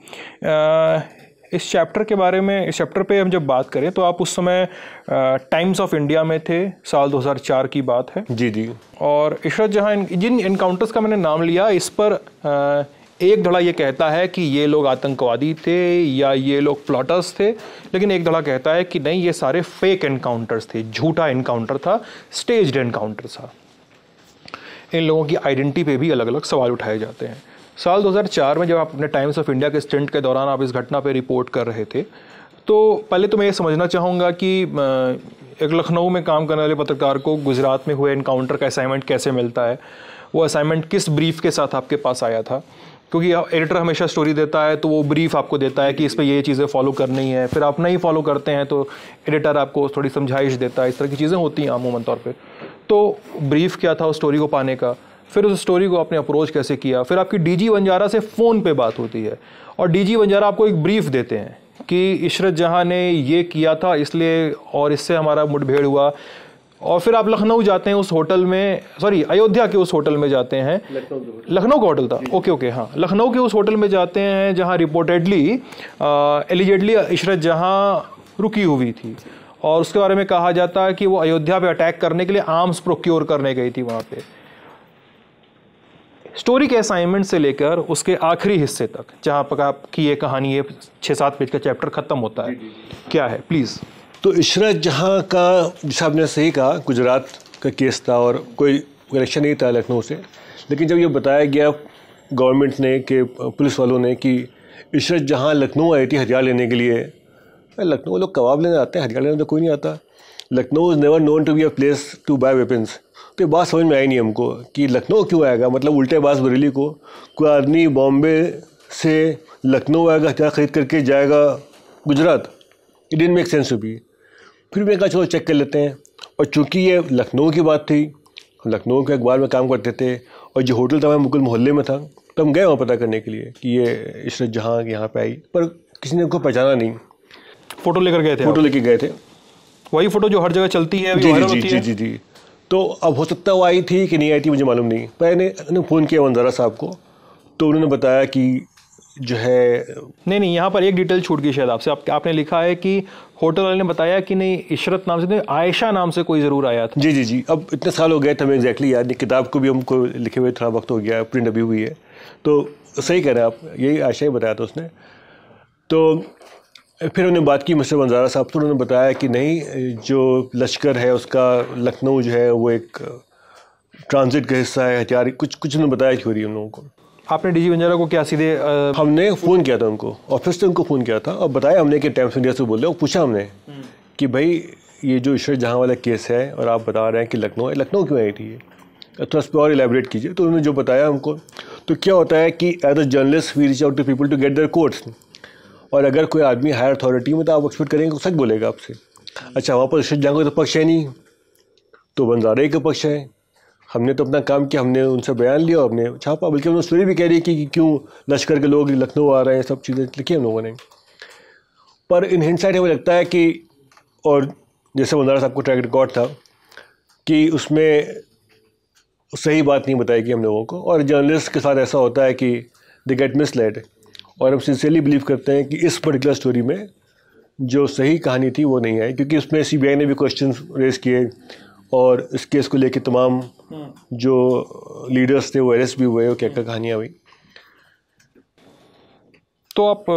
इस चैप्टर के बारे में इस चैप्टर पे हम जब बात करें तो आप उस समय टाइम्स ऑफ इंडिया में थे साल 2004 की बात है जी जी और इशरत जहाँ जिन इनकाउंटर्स का मैंने नाम लिया इस पर आ, एक धड़ा ये कहता है कि ये लोग आतंकवादी थे या ये लोग प्लॉटर्स थे लेकिन एक धड़ा कहता है कि नहीं ये सारे फेक एनकाउंटर्स थे झूठा एनकाउंटर था स्टेज्ड एनकाउंटर था इन लोगों की आइडेंटिटी पे भी अलग अलग सवाल उठाए जाते हैं साल 2004 में जब आप अपने टाइम्स ऑफ इंडिया के स्टेंट के दौरान आप इस घटना पर रिपोर्ट कर रहे थे तो पहले तो मैं ये समझना चाहूँगा कि एक लखनऊ में काम करने वाले पत्रकार को गुजरात में हुए इनकाउंटर का असाइनमेंट कैसे मिलता है वो असाइनमेंट किस ब्रीफ के साथ आपके पास आया था क्योंकि एडिटर हमेशा स्टोरी देता है तो वो ब्रीफ आपको देता है कि इस पर ये चीज़ें फॉलो करनी है फिर आप नहीं फॉलो करते हैं तो एडिटर आपको थोड़ी समझाइश देता है इस तरह की चीज़ें होती हैं अमूमन तौर पर तो ब्रीफ क्या था उस स्टोरी को पाने का फिर उस स्टोरी को आपने अप्रोच कैसे किया फिर आपकी डीजी वंजारा से फ़ोन पे बात होती है और डीजी वंजारा आपको एक ब्रीफ देते हैं कि इशरत जहाँ ने ये किया था इसलिए और इससे हमारा मुठभेड़ हुआ और फिर आप लखनऊ जाते हैं उस होटल में सॉरी अयोध्या के उस होटल में जाते हैं लखनऊ का होटल था ओके ओके हाँ लखनऊ के उस होटल में जाते हैं जहाँ रिपोर्टेडली एलिजेडली इशरत जहाँ रुकी हुई थी और उसके बारे में कहा जाता है कि वो अयोध्या पे अटैक करने के लिए आर्म्स प्रोक्योर करने गई थी वहाँ पे स्टोरी के असाइनमेंट से लेकर उसके आखिरी हिस्से तक जहाँ पर आपकी ये कहानी ये छः सात पेज का चैप्टर ख़त्म होता है क्या है प्लीज़ तो इशरत जहाँ का जैसा आपने सही कहा गुजरात का केस था और कोई कनेक्शन नहीं था लखनऊ से लेकिन जब ये बताया गया गवर्नमेंट ने कि पुलिस वालों ने कि इशरत जहाँ लखनऊ आई थी हथियार लेने के लिए तो लखनऊ लोग कबाब लेने आते हैं हथियार लेने तो कोई नहीं आता Lucknow is never known to be a place to buy weapons तो ये बात समझ में आई नहीं हमको कि लखनऊ क्यों आएगा मतलब उल्टे बास बरेली को कोई आदमी बॉम्बे से लखनऊ आएगा हथियार ख़रीद करके जाएगा Gujarat it didn't make sense to be फिर मैंने कहा चलो चेक कर लेते हैं और चूँकि ये लखनऊ की बात थी लखनऊ के अखबार में काम करते थे और जो होटल था वह मुकुल मोहल्ले में था तो हम गए वहाँ पता करने के लिए कि ये इशरत जहाँ यहाँ पे आई पर किसी ने उनको पहचाना नहीं फ़ोटो लेकर गए थे फ़ोटो लेके गए थे वही फ़ोटो जो हर जगह चलती है जी जी जी जी जी तो अब हो सकता है वो आई थी कि नहीं आई थी मुझे मालूम नहीं पर मैंने फ़ोन किया वंजारा साहब को तो उन्होंने बताया कि जो है नहीं नहीं यहाँ पर एक डिटेल छूट गई शायद आपसे आप, आपने लिखा है कि होटल वाले ने बताया कि नहीं इशरत नाम से नहीं आयशा नाम से कोई ज़रूर आया था जी जी जी अब इतने साल हो गए थे हमें एग्जैक्टली याद नहीं किताब को भी हमको लिखे हुए थोड़ा वक्त हो गया प्रिंट अभी हुई है तो सही कह रहे हैं आप यही आयशा ही बताया था उसने तो फिर उन्होंने बात की मिस्टर वंजारा साहब तो उन्होंने बताया कि नहीं जो लश्कर है उसका लखनऊ जो है वो एक ट्रांजिट का हिस्सा है हथियार कुछ कुछ उन्होंने बताया रही उन लोगों को आपने डीजी बंजारा को क्या सीधे आ... हमने फ़ोन किया था उनको ऑफिस से उनको फ़ोन किया था और बताया हमने कि टाइम्स इंडिया से बोल रहे हो पूछा हमने कि भाई ये जो ईश्वर जहाँ वाला केस है और आप बता रहे हैं कि लखनऊ है लखनऊ क्यों आई थी ये थोड़ा तो उस पर और इलेबरेट कीजिए तो उन्होंने जो बताया हमको तो क्या होता है कि as a journalist we reach out to people to get their quotes और अगर कोई आदमी हायर अथॉरिटी में तो आप एक्सपेक्ट करेंगे सच बोलेगा आपसे अच्छा वहाँ पर ईश्वर जहाँ का तो पक्ष है नहीं तो बंजारे का पक्ष है हमने तो अपना काम किया हमने उनसे बयान लिया और हमने छापा बल्कि उन्होंने स्टोरी भी कह रही है कि क्यों लश्कर के लोग लखनऊ आ रहे हैं सब चीज़ें लिखी हम लोगों ने पर इन हिंडसाइट हमें लगता है कि और जैसे मंदारा साहब को ट्रैक रिकॉर्ड था कि उसमें सही बात नहीं बताएगी हम लोगों को और जर्नलिस्ट के साथ ऐसा होता है कि दे गेट मिस लेट और हम सिंसियरली बिलीव करते हैं कि इस पर्टिकुलर स्टोरी में जो सही कहानी थी वो नहीं आई क्योंकि उसमें सीबीआई ने भी क्वेश्चन रेज किए और इस केस को लेके तमाम हम्म। जो लीडर्स थे वो अरेस्ट भी हुए और क्या हम्म। क्या कहानियाँ हुई तो आप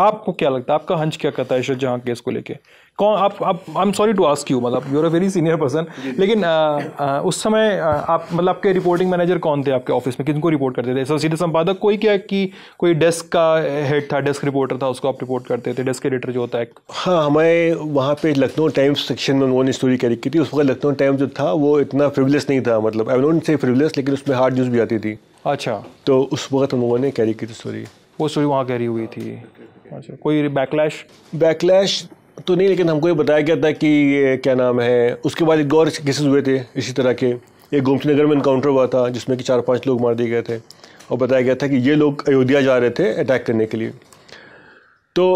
आपको क्या लगता है आपका हंच क्या कहता है शाहजहाँ केस को लेके कौन आप आप I am sorry to ask you मतलब you are a very senior person लेकिन आ, आ, उस समय आ, आप मतलब आपके रिपोर्टिंग मैनेजर कौन थे आपके ऑफिस में किनको रिपोर्ट करते थे सीधे संपादक कोई क्या कि कोई डेस्क का हेड था डेस्क रिपोर्टर था उसको आप रिपोर्ट करते थे डेस्क एडिटर जो होता है हाँ हमें वहाँ पे लखनऊ टाइम्स सेक्शन में उन्होंने स्टोरी कैरी की थी उस वक्त लखनऊ टाइम्स जो था वो इतना फ्रिवलेस नहीं था मतलब आई डोंट से फ्रिवलेस लेकिन उसमें हार्ड न्यूज़ भी आती थी अच्छा तो उस वक्त हम लोगों ने कैरी की थी स्टोरी वो स्टोरी वहाँ कैरी हुई थी अच्छा कोई बैकलैश बैकलैश तो नहीं लेकिन हमको ये बताया गया था कि ये क्या नाम है उसके बाद एक और केसेस हुए थे इसी तरह के एक गोमती नगर में इनकाउंटर हुआ था जिसमें कि चार पांच लोग मार दिए गए थे और बताया गया था कि ये लोग अयोध्या जा रहे थे अटैक करने के लिए तो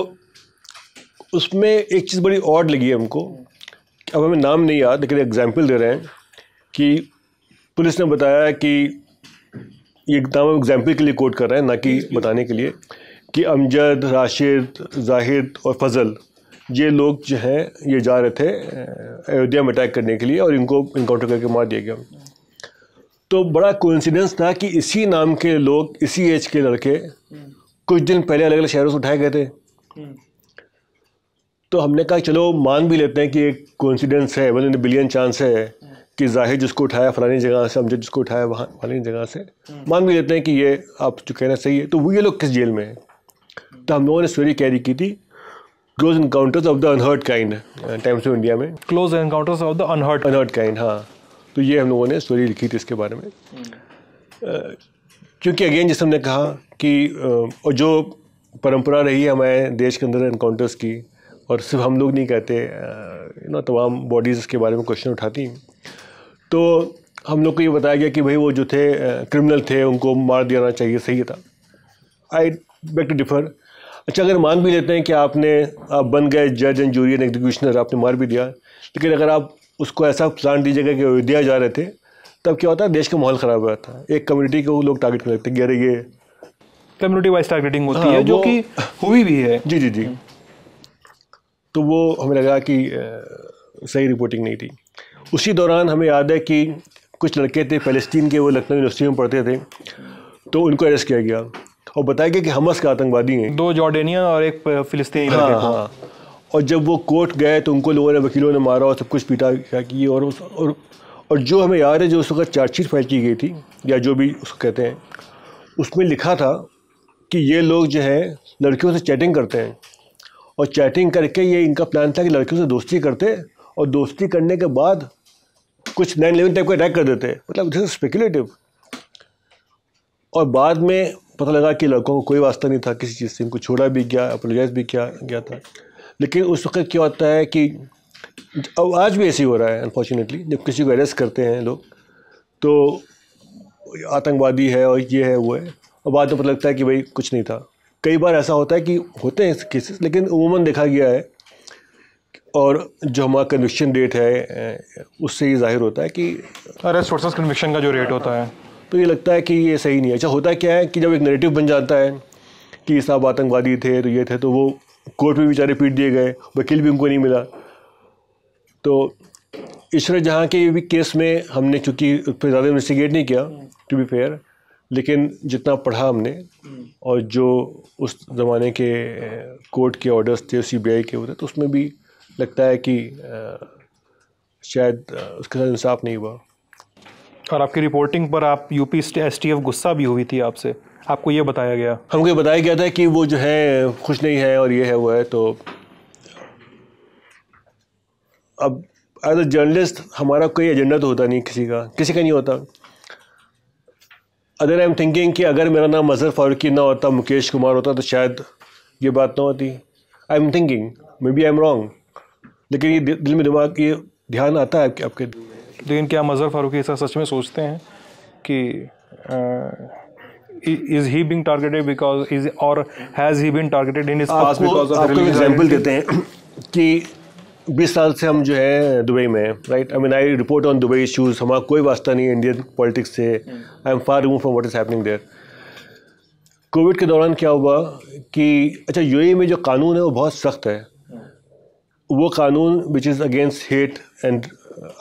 उसमें एक चीज़ बड़ी ऑड लगी है हमको अब हमें नाम नहीं याद लेकिन एग्जाम्पल दे रहे हैं कि पुलिस ने बताया कि ये नाम हम एग्जाम्पल के लिए कोट कर रहे हैं ना कि बताने के लिए कि अमजद राशिद जाहिद और फजल ये लोग जो हैं ये जा रहे थे अयोध्या में अटैक करने के लिए और इनको इनकाउंटर करके मार दिया गया तो बड़ा कोइंसिडेंस था कि इसी नाम के लोग इसी एज के लड़के कुछ दिन पहले अलग अलग शहरों से उठाए गए थे तो हमने कहा चलो मान भी लेते हैं कि एक कोइंसिडेंस है वन इन बिलियन चांस है कि जाहिर जिसको उठाया फलानी जगह से हम जिसको उठाया वहाँ फलानी जगह से मान भी लेते हैं कि ये आप जो कहना सही है तो वो ये लोग किस जेल में है तो हम लोगों ने स्टोरी कैरी की थी close encounters of the unheard kind Times of India में close encounters of the unheard unheard kind हाँ तो ये हम लोगों ने स्टोरी लिखी थी इसके बारे में हम्म। क्योंकि अगेन जैसे हमने कहा कि और जो परंपरा रही है हमारे देश के अंदर इनकाउंटर्स की और सिर्फ हम लोग नहीं कहते यू नो तमाम बॉडीज़ इसके बारे में क्वेश्चन उठाती हैं तो हम लोग को ये बताया गया कि भाई वो जो थे क्रिमिनल थे उनको मार दिया चाहिए सही था आई बेक टू डिफर अच्छा अगर मान भी लेते हैं कि आपने आप बन गए जज एंड जूरी एंड एग्जीक्यूशनर आपने मार भी दिया लेकिन अगर आप उसको ऐसा प्लान दीजिएगा कि अयोध्या जा रहे थे तब क्या होता है देश का माहौल ख़राब हो जाता है एक कम्युनिटी को लोग टारगेट करने लगते हैं ये कम्युनिटी वाइज टारगेटिंग होती हाँ, है जो कि हुई भी है जी जी जी तो वो हमें लगा कि सही रिपोर्टिंग नहीं थी उसी दौरान हमें याद है कि कुछ लड़के थे फ़लस्तीन के वो लखनऊ यूनिवर्सिटी में पढ़ते थे तो उनको अरेस्ट किया गया और बताया गया कि हमस का आतंकवादी है दो जॉर्डेनियन और एक फिलिस्तीनी हाँ, हाँ। और जब वो कोर्ट गए तो उनको लोगों ने वकीलों ने मारा और सब कुछ पीटा किया और उस और और जो हमें याद है जो उस वक्त चार्जशीट फाइल की गई थी या जो भी उसको कहते हैं उसमें लिखा था कि ये लोग जो है लड़कियों से चैटिंग करते हैं और चैटिंग करके ये इनका प्लान था कि लड़कियों से दोस्ती करते और दोस्ती करने के बाद कुछ नाइन इलेवन टाइप को अटैक कर देते मतलब दिस स्पेकुलेटिव और बाद में पता लगा कि लड़कों को कोई वास्ता नहीं था किसी चीज़ से उनको छोड़ा भी गया अपोलोजाइज भी किया गया था लेकिन उस वक्त क्या होता है कि अब आज भी ऐसे ही हो रहा है अनफॉर्चुनेटली जब किसी को अरेस्ट करते हैं लोग तो आतंकवादी है और ये है वो है और बाद में पता लगता है कि भाई कुछ नहीं था कई बार ऐसा होता है कि होते हैं केसेस लेकिन उमूमन देखा गया है और जो हमारा कन्विक्शन रेट है उससे ये जाहिर होता है कि अरेस्ट वर्सेस कन्विक्शन का जो रेट होता है तो ये लगता है कि ये सही नहीं है अच्छा होता क्या है कि जब एक नेगेटिव बन जाता है कि साहब आतंकवादी थे तो ये थे तो वो कोर्ट में बेचारे पीट दिए गए वकील भी उनको नहीं मिला तो इस तरह जहाँ के भी केस में हमने चूँकि उस पर ज़्यादा इन्वेस्टिगेट नहीं किया टू बी फेयर लेकिन जितना पढ़ा हमने और जो उस ज़माने के कोर्ट के ऑर्डर्स थे सी बी आई के होते तो उसमें भी लगता है कि शायद उसके साथ इंसाफ नहीं हुआ और आपकी रिपोर्टिंग पर आप यूपी एस टी गुस्सा भी हुई थी आपसे आपको ये बताया गया हमको ये बताया गया था कि वो जो है खुश नहीं है और ये है वो है तो अब एज अ जर्नलिस्ट हमारा कोई एजेंडा तो होता नहीं किसी का किसी का नहीं होता अदर आई एम थिंकिंग कि अगर मेरा नाम अजहर फारूकी ना होता मुकेश कुमार होता तो शायद ये बात ना होती I am thinking maybe I am wrong लेकिन ये दिल में दिमाग ये ध्यान आता है आपके आपके लेकिन क्या मजहर फारूकी ऐसा सच में सोचते हैं कि is he being targeted because is और has he been targeted in example देते हैं कि बीस साल से हम जो है दुबई में right I mean I report on Dubai issues हमारा कोई वास्ता नहीं इंडियन पॉलिटिक्स से I am far remove from what is happening there covid के दौरान क्या हुआ कि अच्छा यू e में जो कानून है वो बहुत सख्त है hmm. वो कानून which is against hate and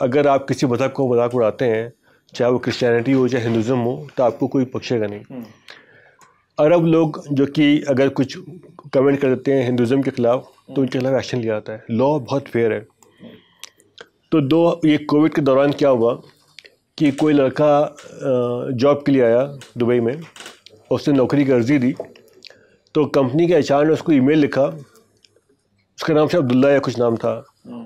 अगर आप किसी मज़हब को मजाक उड़ाते हैं चाहे वो क्रिश्चियनिटी हो चाहे हिंदुज़म हो तो आपको कोई पक्षेगा नहीं हम्म। अरब लोग जो कि अगर कुछ कमेंट कर देते हैं हिंदुज़म के ख़िलाफ़ तो हम्म। उनके खिलाफ एक्शन लिया जाता है लॉ बहुत फेयर है हम्म। तो दो ये कोविड के दौरान क्या हुआ कि कोई लड़का जॉब के लिए आया दुबई में उसने नौकरी की अर्ज़ी दी तो कंपनी के एचार ने उसको ईमेल लिखा उसका नाम से अब्दुल्ला या कुछ नाम था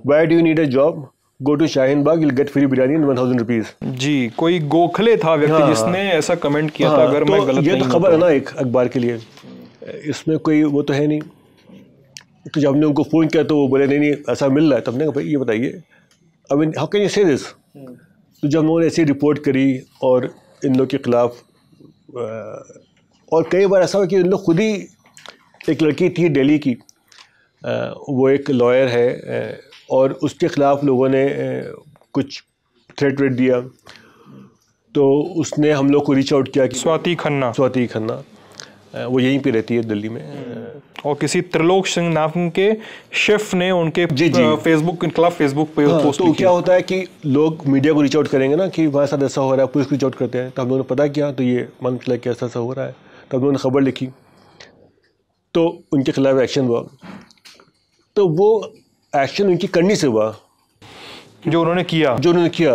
why do you need a job go to Shaheen Bagh you get free biryani in one thousand rupees जी कोई गोखले था व्यक्ति हाँ, जिसने ऐसा कमेंट किया हाँ, था अगर तो मैं गलत ये तो खबर तो। है ना एक अखबार के लिए इसमें कोई वो तो है नहीं तो जब हमने उनको फ़ोन किया तो वो बोले नहीं नहीं ऐसा मिल रहा है तो हमने कहा भाई ये बताइए I mean how can you say this तो जब उन्होंने ऐसी रिपोर्ट करी और इन लोग के ख़िलाफ़ और कई बार ऐसा हुआ कि इन लोग खुद ही एक लड़की थी दिल्ली की वो एक लॉयर है और उसके ख़िलाफ़ लोगों ने कुछ थ्रेट वेट दिया तो उसने हम लोग को रीच आउट किया कि स्वाति खन्ना स्वाति खन्ना वो यहीं पे रहती है दिल्ली में और किसी त्रिलोक सिंह नाम के शेफ ने उनके जी जी फेसबुक खिलाफ फेसबुक पे हाँ, पोस्ट तो क्या होता है कि लोग मीडिया को रीच आउट करेंगे ना कि वहाँ साथ ऐसा हो रहा है पुलिस को रीच आउट करते हैं तो हम लोगों ने पता किया तो ये मन चला कि ऐसा ऐसा हो रहा है तो हम लोगों ने खबर लिखी तो उनके खिलाफ एक्शन हुआ तो वो एक्शन उनकी करनी से हुआ जो उन्होंने किया जो उन्होंने किया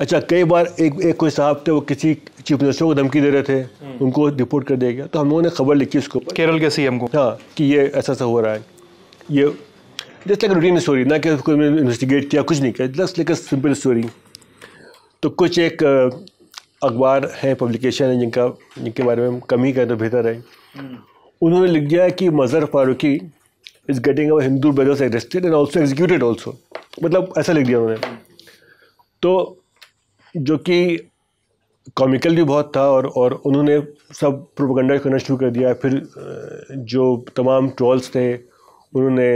अच्छा कई बार एक एक कोई साहब थे वो किसी चीफ मिनिस्टर को धमकी दे रहे थे हम्म। उनको रिपोर्ट कर दिया गया तो हम लोगों ने खबर लिखी उसको केरल के सीएम को हाँ कि ये ऐसा ऐसा हो रहा है ये जस्ट लाइक रूटीन स्टोरी ना कि कोई इन्वेस्टिगेट किया कुछ नहीं किया जस्ट लाइक सिंपल स्टोरी तो कुछ एक अखबार है पब्लिकेशन है जिनका जिनके बारे में हम कम ही करें तो बेहतर है हम्म। उन्होंने लिख दिया कि Mazhar Farooqui is getting our Hindu brothers arrested and also executed also मतलब ऐसा लिख दिया उन्होंने तो जो कि कॉमिकल भी बहुत था और और उन्होंने सब प्रोपोगंडा करना शुरू कर दिया फिर जो तमाम ट्रॉल्स थे उन्होंने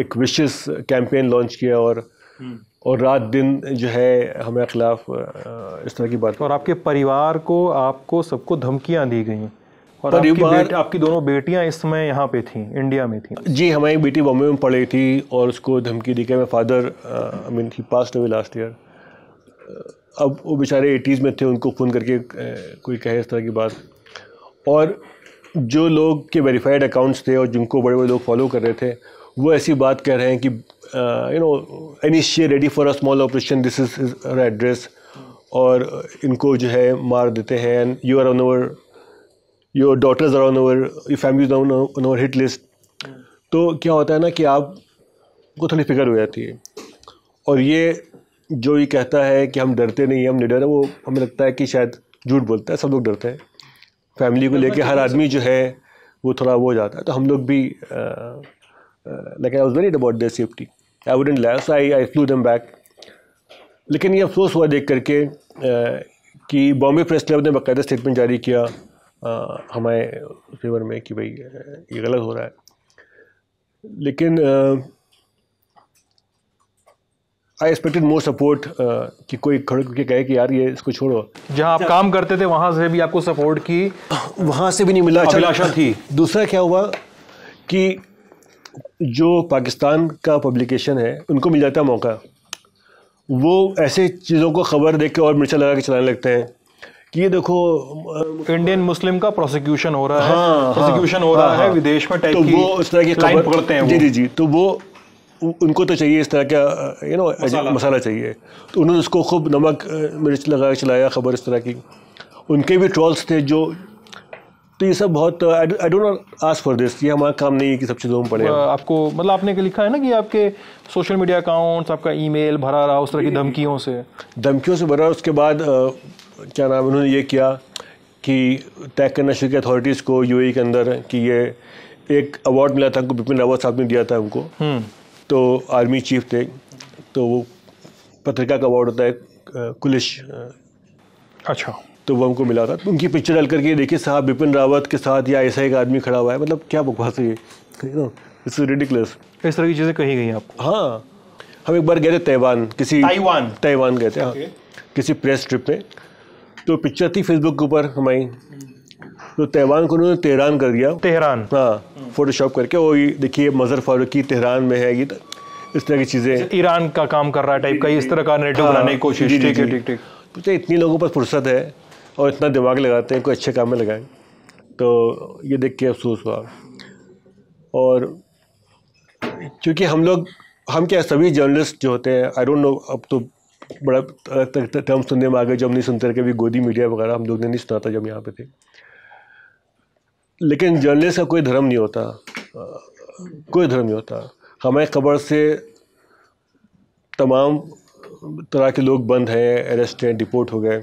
एक विशेष कैंपेन लॉन्च किया और हम्म। और रात दिन जो है हमारे खिलाफ इस तरह की बात और आपके परिवार को आपको सबको धमकियां दी गई और आपकी, बेट, आपकी दोनों बेटियां इस समय यहाँ पे थी इंडिया में थी जी हमारी बेटी बॉम्बे में पढ़ी थी और उसको धमकी दी कि मेरे father I mean he passed away last year अब वो बेचारे एटीज़ में थे उनको फ़ोन करके कोई कहे इस तरह की बात और जो लोग के वेरीफाइड अकाउंट्स थे और जिनको बड़े बड़े लोग फॉलो कर रहे थे वो ऐसी बात कह रहे हैं कि you know any she ready for a small operation this is address और इनको जो है मार देते हैं and you are on our your daughters are on over your family on on over hit list तो क्या होता है ना कि आपको थोड़ी फिक्र हो जाती है और ये जो ये कहता है कि हम डरते नहीं हम निडर है वो हमें लगता है कि शायद झूठ बोलता है सब लोग डरते हैं फैमिली को लेके हर आदमी जो है वो थोड़ा वो हो जाता है तो हम लोग भी like I was very about their safety I wouldn't less I I flew them back लेकिन ये अफसोस हुआ देख करके uh, कि बॉम्बे प्रेस क्लब ने बाकायदा स्टेटमेंट जारी किया हमारे फेवर में कि भाई ये गलत हो रहा है लेकिन आई एक्सपेक्टेड मोर सपोर्ट कि कोई खड़े के कहे कि यार ये इसको छोड़ो जहाँ आप काम करते थे वहाँ से भी आपको सपोर्ट की वहाँ से भी नहीं मिला अच्छा, अभिलाषा थी दूसरा क्या हुआ कि जो पाकिस्तान का पब्लिकेशन है उनको मिल जाता मौका वो ऐसे चीज़ों को खबर देख के और मिर्चा लगा के चलाने लगते हैं कि ये देखो इंडियन मुस्लिम का प्रोसिक्यूशन हो रहा है हाँ, प्रोसिक्यूशन हाँ, हो रहा हाँ, है हाँ। विदेश में टाइप तो वो इस तरह के क्राइम पकड़ते हैं जी जी जी तो वो उनको तो चाहिए इस तरह का यू नो मसाला, चाहिए तो उन्होंने उसको खूब नमक मिर्च लगा चलाया खबर इस तरह की उनके भी ट्रॉल्स थे जो तो ये सब बहुत I don't not ask for this ये हमारा काम नहीं है कि सब चीज़ों में पड़े आपको मतलब आपने लिखा है ना कि आपके सोशल मीडिया अकाउंट्स आपका ईमेल भरा रहा उस तरह की धमकियों से धमकियों से भरा उसके बाद क्या नाम उन्होंने ये किया कि तय करना शुरू किया अथॉरिटीज़ को यू e के अंदर कि ये एक अवार्ड मिला था बिपिन रावत साहब ने दिया था उनको हम्म। तो आर्मी चीफ थे तो वो पत्रिका का अवार्ड होता है कुलिश अच्छा तो वो हमको मिला था उनकी पिक्चर डाल करके देखिए साहब बिपिन रावत के साथ या ऐसा एक आदमी खड़ा हुआ है मतलब क्या बकवास है ये इट्स रिडिकुलस इस तरह की चीज़ें कही गई आपको हाँ हम एक बार गए थे तैवान किसी ताइवान ताइवान गए थे हाँ किसी प्रेस ट्रिप में तो पिक्चर थी फेसबुक के ऊपर हमारी तो तैवान को उन्होंने तेहरान कर दिया तेहरान हाँ फोटोशॉप करके वो देखिए मज़र फारूकी तेहरान में है ये तो इस तरह की चीज़ें ईरान का काम कर रहा है टाइप का इस तरह का नेटवर्क हाँ, बनाने की कोशिश ठीक है ठीक ठीक तो चाहे इतनी लोगों पर फुर्सत है और इतना दिमाग लगाते हैं कोई अच्छे काम में लगाएं तो ये देख के अफसोस हुआ और चूँकि हम लोग हम क्या सभी जर्नलिस्ट जो होते हैं आई डोंट नो अब तो बड़ा टर्म सुनने में आ गए जो हम नहीं सुनते कभी गोदी मीडिया वगैरह हम लोग ने नहीं सुना था जब यहाँ पे थे लेकिन जर्नलिस्ट का कोई धर्म नहीं होता कोई धर्म नहीं होता हमारे खबर से तमाम तरह के लोग बंद हैं अरेस्ट हैं डिपोर्ट हो गए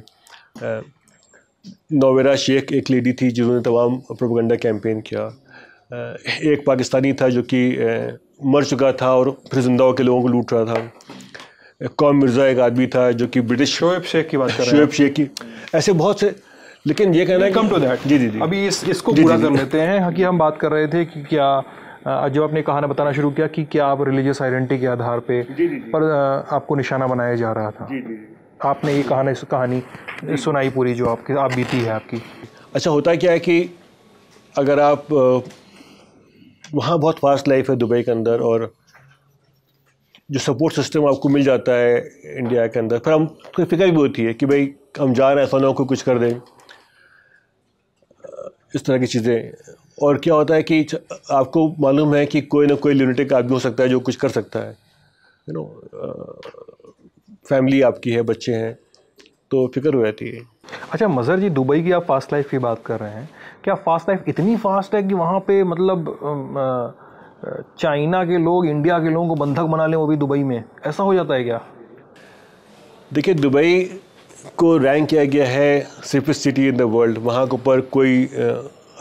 नोवेरा शेख एक लेडी थी जिन्होंने तमाम प्रोपगंडा कैंपेन किया एक पाकिस्तानी था जो कि मर चुका था और फिर जिंदा होकर लोगों को लूट रहा था कौम मिर्ज़ा एक आदमी था जो कि ब्रिटिश शोएब शेख की बात कर शोएब शेख की ऐसे बहुत से लेकिन ये कहना है कम टू दैट जी जी जी अभी इस इसको पूरा कर लेते हैं कि हम बात कर रहे थे कि क्या जब आपने कहाना बताना शुरू किया कि क्या आप रिलीजियस आइडेंटिटी के आधार पे जी, जी, पर आपको निशाना बनाया जा रहा था जी, जी, आपने ये कहाना इस कहानी सुनाई पूरी जो आपकी आप बीती है आपकी अच्छा होता क्या है कि अगर आप वहाँ बहुत फास्ट लाइफ है दुबई के अंदर और जो सपोर्ट सिस्टम आपको मिल जाता है इंडिया के अंदर पर हम कोई फिक्र भी होती है कि भाई हम जा रहे हैं ऐसा ना कोई कुछ कर दें इस तरह की चीज़ें और क्या होता है कि आपको मालूम है कि कोई ना कोई लिमिटेड आदमी हो सकता है जो कुछ कर सकता है यू नो फैमिली आपकी है बच्चे हैं तो फिक्र हो जाती है अच्छा मज़र जी दुबई की आप फास्ट लाइफ की बात कर रहे हैं क्या फास्ट लाइफ इतनी फास्ट है कि वहाँ पे मतलब आ, चाइना के लोग इंडिया के लोगों को बंधक बना लें वो भी दुबई में ऐसा हो जाता है क्या देखिए दुबई को रैंक किया गया है safest city in the world वहाँ के ऊपर कोई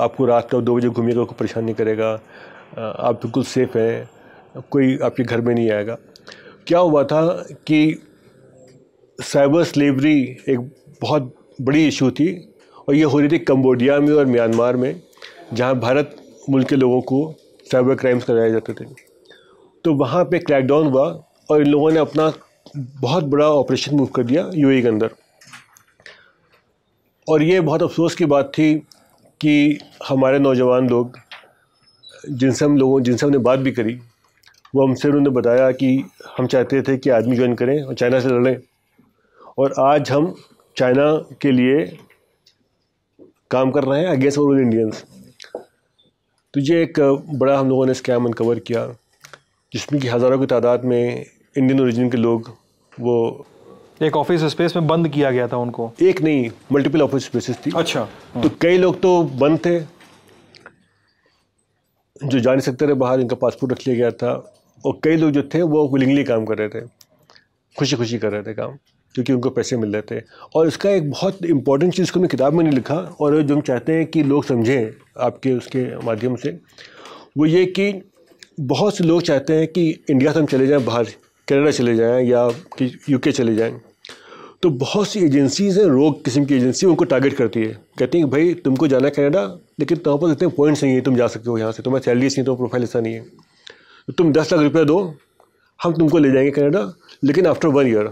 आपको रात को दो बजे घूमिएगा कोई परेशान नहीं करेगा आप बिल्कुल सेफ़ हैं कोई आपके घर में नहीं आएगा क्या हुआ था कि साइबर स्लेवरी एक बहुत बड़ी इशू थी और ये हो रही थी कम्बोडिया में और म्यांमार में जहाँ भारत मुल्क के लोगों को साइबर क्राइम्स कराए जाते थे तो वहाँ पे क्रैकडाउन हुआ और इन लोगों ने अपना बहुत बड़ा ऑपरेशन मूव कर दिया यू e के अंदर और ये बहुत अफसोस की बात थी कि हमारे नौजवान लोग जिनसे हम लोगों जिनसे हमने बात भी करी वो हमसे उन्होंने बताया कि हम चाहते थे कि आदमी ज्वाइन करें और चाइना से लड़ें और आज हम चाइना के लिए काम कर रहे हैं अगेंस्ट ऑल इंडियंस तो ये एक बड़ा हम लोगों ने स्कैम अनकवर किया जिसमें कि हज़ारों की तादाद में इंडियन ओरिजिन के लोग वो एक ऑफिस स्पेस में बंद किया गया था उनको एक नहीं मल्टीपल ऑफिस स्पेसेस थी अच्छा हाँ। तो कई लोग तो बंद थे जो जा नहीं सकते थे बाहर इनका पासपोर्ट रख लिया गया था और कई लोग जो थे वो विलिंगली काम कर रहे थे खुशी खुशी कर रहे थे काम क्योंकि उनको पैसे मिल रहे थे और इसका एक बहुत इंपॉर्टेंट चीज़ को मैं किताब में नहीं लिखा और जो हम चाहते हैं कि लोग समझें आपके उसके माध्यम से वो ये कि बहुत से लोग चाहते हैं कि इंडिया से हम चले जाएँ बाहर कनाडा चले जाएँ या कि यूके चले जाएँ तो बहुत सी एजेंसीज हैं रोग किस्म की एजेंसी उनको टारगेट करती है कहती है कि भाई तुमको जाना है कनाडा लेकिन तुम्हारे पास इतने पॉइंट्स नहीं है तुम जा सकते हो यहाँ से तुम्हें सैलरी नहीं तो प्रोफाइल ऐसा नहीं है तो तुम दस लाख रुपया दो हम तुमको ले जाएंगे कनाडा लेकिन after one year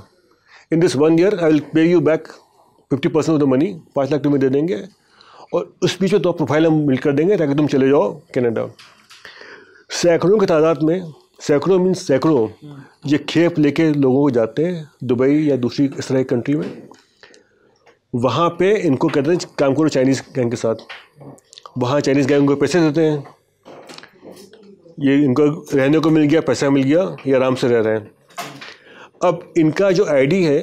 in this one year I will pay you back fifty percent of the money पाँच लाख तुम्हें दे देंगे और उस बीच में तो प्रोफाइल हम मिल कर देंगे ताकि तुम चले जाओ कनाडा सैकड़ों की तादाद में सैकड़ों मीन्स सैकड़ों ये खेप लेके लोगों को जाते हैं दुबई या दूसरी इस तरह की कंट्री में वहाँ पे इनको कहते हैं काम करो चाइनीज़ गैंग के साथ वहाँ चाइनीज़ गैंग को पैसे देते हैं ये इनको रहने को मिल गया पैसा मिल गया ये आराम से रह रहे हैं अब इनका जो आईडी है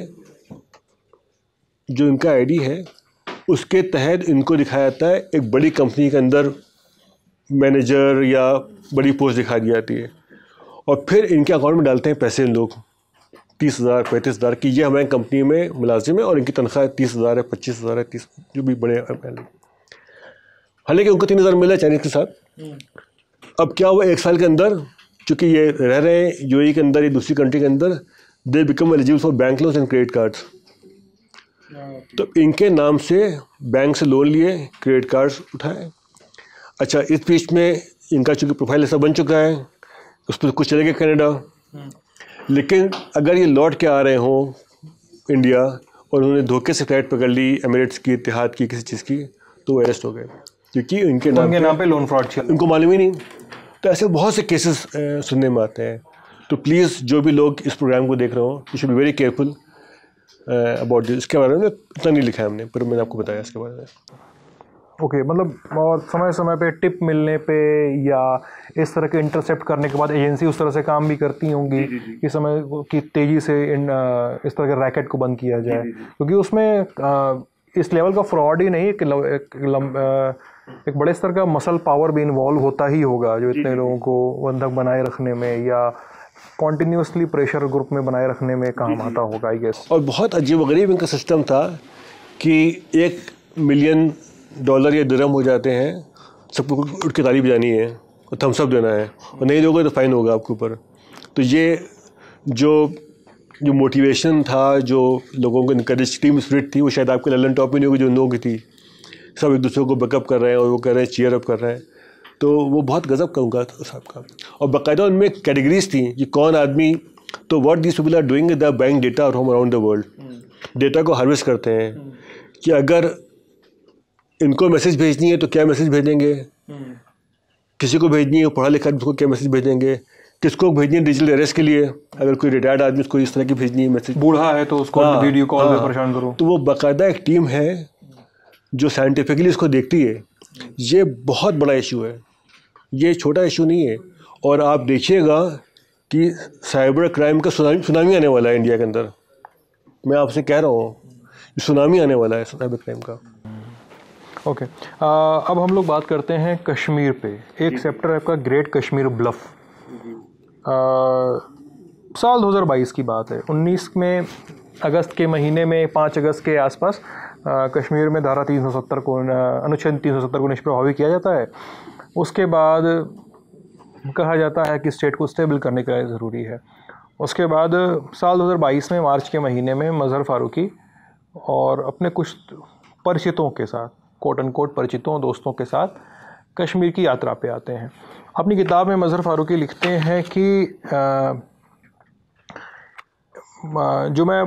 जो इनका आईडी है उसके तहत इनको दिखाया जाता है एक बड़ी कंपनी के अंदर मैनेजर या बड़ी पोस्ट दिखा दी जाती है और फिर इनके अकाउंट में डालते हैं पैसे इन लोग तीस हज़ार पैंतीस हज़ार की ये हमारी कंपनी में मुलाजिम है और इनकी तनख्वाह तीस हज़ार है पच्चीस हज़ार है तीस जो भी बड़े हालांकि उनको तीन हज़ार मिला चाइनीज़ के साथ हम्म। अब क्या हुआ एक साल के अंदर चूँकि ये रह रहे हैं यू के अंदर या दूसरी कंट्री के अंदर they become eligible for bank loans and credit cards तो इनके नाम से बैंक से लोन लिए क्रेडिट कार्ड्स उठाए अच्छा इस बीच में इनका चूंकि प्रोफाइल ऐसा बन चुका है उस पर कुछ चले गए कैनेडा हम्म। लेकिन अगर ये लौट के आ रहे हों इंडिया और उन्होंने धोखे से फ्लाइट पकड़ ली एमिरेट्स की इतिहाद की किसी चीज़ की तो वो अरेस्ट हो गए क्योंकि इनके तो नाम के नाम पे लोन फ्रॉड उनको मालूम ही नहीं तो ऐसे बहुत से केसेस सुनने में आते हैं तो प्लीज़ जो भी लोग इस प्रोग्राम को देख रहे हो you should be very careful about this इसके बारे में इतना नहीं लिखा है हमने पर मैंने आपको बताया इसके बारे में ओके okay, मतलब और समय समय पे टिप मिलने पे या इस तरह के इंटरसेप्ट करने के बाद एजेंसी उस तरह से काम भी करती होंगी कि समय की तेज़ी से इन uh, इस तरह के रैकेट को बंद किया जाए क्योंकि उसमें uh, इस लेवल का फ्रॉड ही नहीं एक, एक, uh, एक बड़े स्तर का मसल पावर भी इन्वॉल्व होता ही होगा जो इतने लोगों को बंधक बनाए रखने में या कॉन्टीन्यूसली प्रेशर ग्रुप में बनाए रखने में काम हम्म। आता होगा आई गेस और बहुत अजीब गरीब इनका सिस्टम था कि एक मिलियन डॉलर या दरम हो जाते हैं सबको उठ के ताली बजानी है और थम्सअप देना है और नहीं दोगे तो फाइन होगा आपके ऊपर तो ये जो जो मोटिवेशन था जो लोगों को इनकरेज टीम स्प्रिट थी वो शायद आपके ललन टॉप में नहीं होगी जो की थी सब एक दूसरे को बैकअप कर रहे हैं और वो कर रहे हैं चेयरअप कर रहे हैं तो वो बहुत गजब कहूँगा उनका साहब का और बाकायदा उनमें कैटेगरीज थी कि कौन आदमी तो what this people are doing the bank data home around the world data को हार्वेस्ट करते हैं हम्म। कि अगर इनको मैसेज भेजनी है तो क्या मैसेज भेजेंगे हम्म। किसी को भेजनी है पढ़ा लिखा उसको क्या मैसेज भेजेंगे किसको भेजनी है डिजिटल अरेस्ट के लिए अगर कोई रिटायर्ड आदमी उसको इस तरह की भेजनी है मैसेज बूढ़ा है तो उसको हाँ, वीडियो कॉल हाँ, परेशान करो तो वो बाकायदा एक टीम है जो साइंटिफिकली इसको देखती है हम्म। ये बहुत बड़ा इशू है ये छोटा इशू नहीं है और आप देखिएगा कि साइबर क्राइम का सुनामी सुनामी आने वाला है इंडिया के अंदर मैं आपसे कह रहा हूँ सुनामी आने वाला है साइबर क्राइम का ओके okay. अब हम लोग बात करते हैं कश्मीर पे एक सेप्टर आपका ग्रेट कश्मीर ब्लफ आ, साल 2022 की बात है 19 में अगस्त के महीने में 5 अगस्त के आसपास कश्मीर में धारा 370 को अनुच्छेद 370 को निष्प्रभावी किया जाता है उसके बाद कहा जाता है कि स्टेट को स्टेबल करने के लिए ज़रूरी है उसके बाद साल 2022 में मार्च के महीने में मज़हर फ़ारूकी और अपने कुछ परिचितों के साथ कोट एंड कोट परिचितों दोस्तों के साथ कश्मीर की यात्रा पे आते हैं अपनी किताब में मज़हर फ़ारूकी लिखते हैं कि आ, जो मैं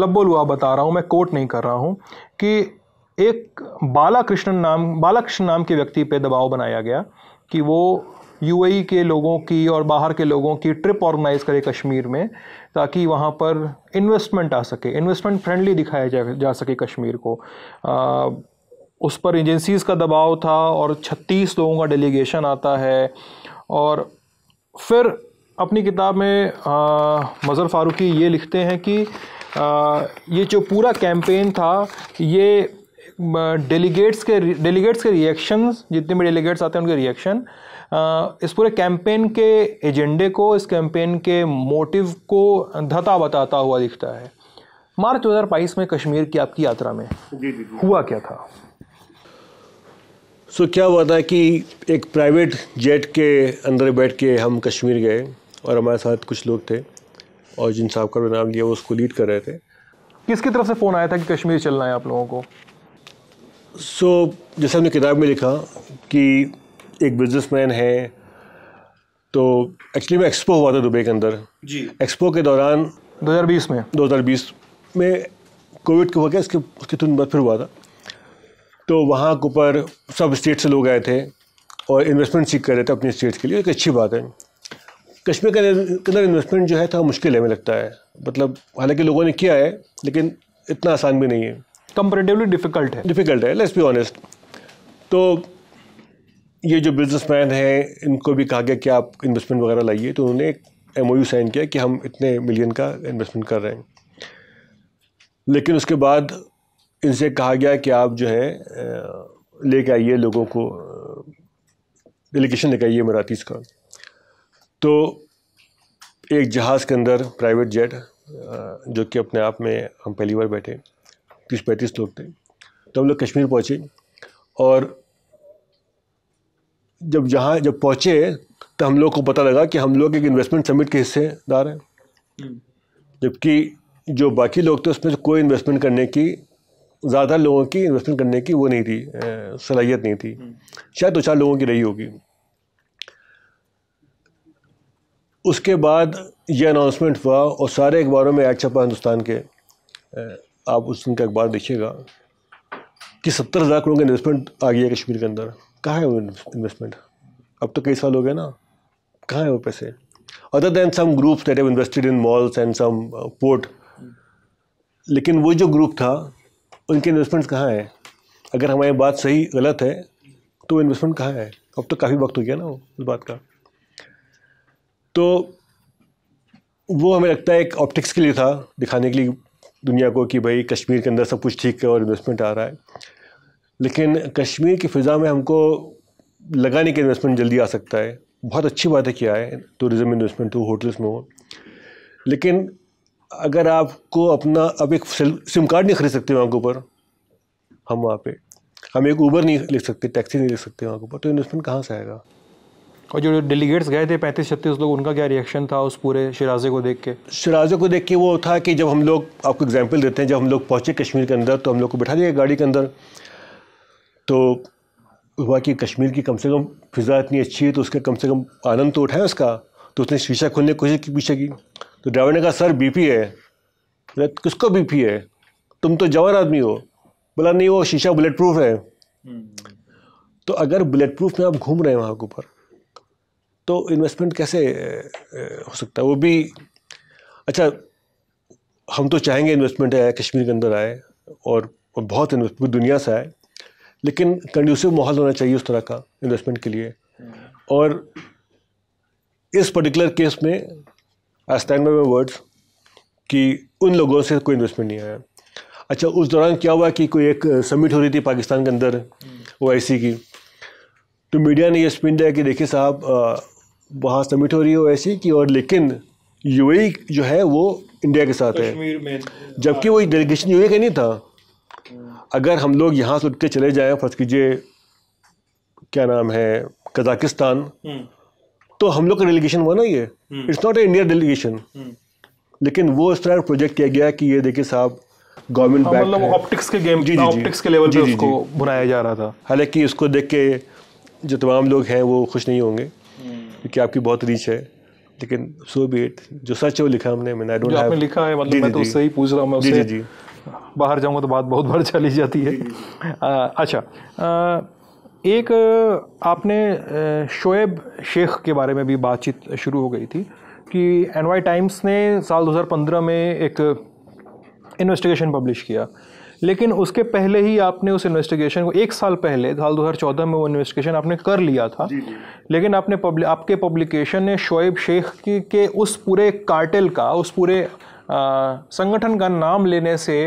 लब्बो बता रहा हूँ मैं कोट नहीं कर रहा हूँ कि एक बालाकृष्णन नाम बालाकृष्ण नाम के व्यक्ति पे दबाव बनाया गया कि वो यूएई के लोगों की और बाहर के लोगों की ट्रिप ऑर्गेनाइज़ करे कश्मीर में ताकि वहाँ पर इन्वेस्टमेंट आ सके इन्वेस्टमेंट फ्रेंडली दिखाया जा, जा सके कश्मीर को आ, उस पर एजेंसीज़ का दबाव था और 36 लोगों का डेलीगेशन आता है और फिर अपनी किताब में मज़र फ़ारूकी ये लिखते हैं कि आ, ये जो पूरा कैंपेन था ये डेलीगेट्स के डेलीगेट्स के रिएक्शंस जितने भी डेलीगेट्स आते हैं उनके रिएक्शन इस पूरे कैंपेन के एजेंडे को इस कैंपेन के मोटिव को धता बताता हुआ दिखता है मार्च 2022 में कश्मीर की आपकी यात्रा में जी जी हुआ क्या था सो so, क्या हुआ था कि एक प्राइवेट जेट के अंदर बैठ के हम कश्मीर गए और हमारे साथ कुछ लोग थे और जिन साहब का नाम लिया वो उसको लीड कर रहे थे किसकी तरफ से फ़ोन आया था कि कश्मीर चलना है आप लोगों को सो so, जैसे हमने किताब में लिखा कि एक बिजनेसमैन है तो एक्चुअली में एक्सपो हुआ था दुबई के अंदर जी एक्सपो के दौरान 2020 में 2020 में कोविड के हो गया इसके उसके तुरंत बाद फिर हुआ था तो वहाँ के ऊपर सब स्टेट से लोग आए थे और इन्वेस्टमेंट सीख कर रहे थे अपने स्टेट्स के लिए एक अच्छी बात है कश्मीर के अंदर इन्वेस्टमेंट जो है था मुश्किल है हमें लगता है मतलब हालांकि लोगों ने किया है लेकिन इतना आसान भी नहीं है कंपेरेटिवली डिफिकल्ट है डिफिकल्ट है लेट्स बी ऑनेस्ट तो ये जो बिजनेसमैन हैं इनको भी कहा गया कि आप इन्वेस्टमेंट वगैरह लाइए तो उन्होंने एक एम साइन किया कि हम इतने मिलियन का इन्वेस्टमेंट कर रहे हैं लेकिन उसके बाद इनसे कहा गया कि आप जो है लेके आइए लोगों को डेलीगेशन लेके आइए मराठीज़ का तो एक जहाज़ के अंदर प्राइवेट जेट जो कि अपने आप में हम पहली बार बैठे तीस पैंतीस लोग थे तो हम लोग कश्मीर पहुँचे और जब जहाँ जब पहुँचे तो हम लोग को पता लगा कि हम लोग एक इन्वेस्टमेंट समिट के हिस्सेदार हैं हम्म। जबकि जो बाकी लोग थे उसमें कोई इन्वेस्टमेंट करने की ज़्यादा लोगों की इन्वेस्टमेंट करने की वो नहीं थी सलाहियत नहीं थी हम्म। शायद दो चार लोगों की रही होगी उसके बाद ये अनाउंसमेंट हुआ और सारे अखबारों में एड छपा हिंदुस्तान के आप उस दिन का अखबार देखिएगा कि सत्तर हज़ार करोड़ का इन्वेस्टमेंट आ गया कश्मीर के अंदर कहाँ है वो इन्वेस्टमेंट अब तो कई साल हो गए ना कहाँ है वो पैसे other than some group that have invested in malls and some port लेकिन वो जो ग्रुप था उनके इन्वेस्टमेंट्स कहाँ हैं अगर हमारी बात सही गलत है तो इन्वेस्टमेंट कहाँ है अब तो काफ़ी वक्त हो गया ना वो उस बात का तो वो हमें लगता है एक ऑप्टिक्स के लिए था दिखाने के लिए दुनिया को कि भाई कश्मीर के अंदर सब कुछ ठीक है और इन्वेस्टमेंट आ रहा है लेकिन कश्मीर की फ़िज़ा में हमको लगाने के इन्वेस्टमेंट जल्दी आ सकता है बहुत अच्छी बात है क्या है टूरिज़्म इन्वेस्टमेंट हो होटल्स में हो लेकिन अगर आपको अपना अब एक सिम कार्ड नहीं खरीद सकते वहाँ के ऊपर हम वहाँ पे हम एक ऊबर नहीं ले सकते टैक्सी नहीं ले सकते वहाँ के ऊपर तो इन्वेस्टमेंट कहाँ से आएगा और जो डेलीगेट्स गए थे पैंतीस छत्तीस लोग उनका क्या रिएक्शन था उस पूरे शराजे को देख के शराजे को देख के वो था कि जब हम लोग आपको एग्जाम्पल देते हैं जब हम लोग पहुँचे कश्मीर के अंदर तो हम लोग को बैठा दिया गाड़ी के अंदर तो हुआ कि कश्मीर की कम से कम फिज़ा इतनी अच्छी है तो उसका कम से कम आनंद तो उठाए उसका तो उसने शीशा खोलने की कोशिश की पीछे की तो ड्राइवर ने कहा सर बीपी है बोला किसको बीपी है तुम तो जवान आदमी हो बोला नहीं वो शीशा बुलेट प्रूफ है हम्म। तो अगर बुलेट प्रूफ में आप घूम रहे हैं वहाँ के ऊपर तो इन्वेस्टमेंट कैसे हो सकता है वो भी अच्छा हम तो चाहेंगे इन्वेस्टमेंट आए कश्मीर के अंदर आए और बहुत इन्वेस्टमेंट दुनिया से आए लेकिन कंड्यूसिव माहौल होना चाहिए उस तरह का इन्वेस्टमेंट के लिए हम्म। और इस पर्टिकुलर केस में आई स्टैंड माई वर्ड्स कि उन लोगों से कोई इन्वेस्टमेंट नहीं आया अच्छा उस दौरान क्या हुआ कि कोई एक समिट हो रही थी पाकिस्तान के अंदर ओ हम्म। की तो मीडिया ने यह स्पिन दिया कि देखिए साहब वहाँ समिट हो रही हो ऐसी कि और लेकिन यूएई जो है वो इंडिया के साथ है जबकि वो डेलीगेशन यूएई का नहीं था अगर हम लोग यहाँ से उठते चले जाएं फर्ज कीजिए क्या नाम है कजाकिस्तान हम्म। तो हम लोग का डेलीगेशन हुआ ना ये it's not a India delegation लेकिन वो इस तरह प्रोजेक्ट किया गया कि ये देखिए साहब गवर्नमेंट बैक हाँ, मतलब ऑप्टिक्स के गेम जी ऑप्टिक्स के लेवल पे उसको बनाया जा रहा था हालांकि इसको देख के जो तमाम लोग हैं वो खुश नहीं होंगे कि आपकी बहुत रीच है लेकिन सो बी इट जो सच है वो लिखा हमने मैंने आई डोंट हैव लिखा है मतलब मैं तो उससे ही पूछ रहा हूँ मैं उससे जी, जी, बाहर जाऊँगा तो बात बहुत बढ़ चली जाती है अच्छा एक आपने शोएब शेख के बारे में भी बातचीत शुरू हो गई थी कि एन टाइम्स ने साल 2015 में एक इन्वेस्टिगेशन पब्लिश किया लेकिन उसके पहले ही आपने उस इन्वेस्टिगेशन को एक साल पहले साल 2014 में वो इन्वेस्टिगेशन आपने कर लिया था लेकिन आपने आपके पब्लिकेशन ने शोएब शेख की के उस पूरे कार्टेल का उस पूरे संगठन का नाम लेने से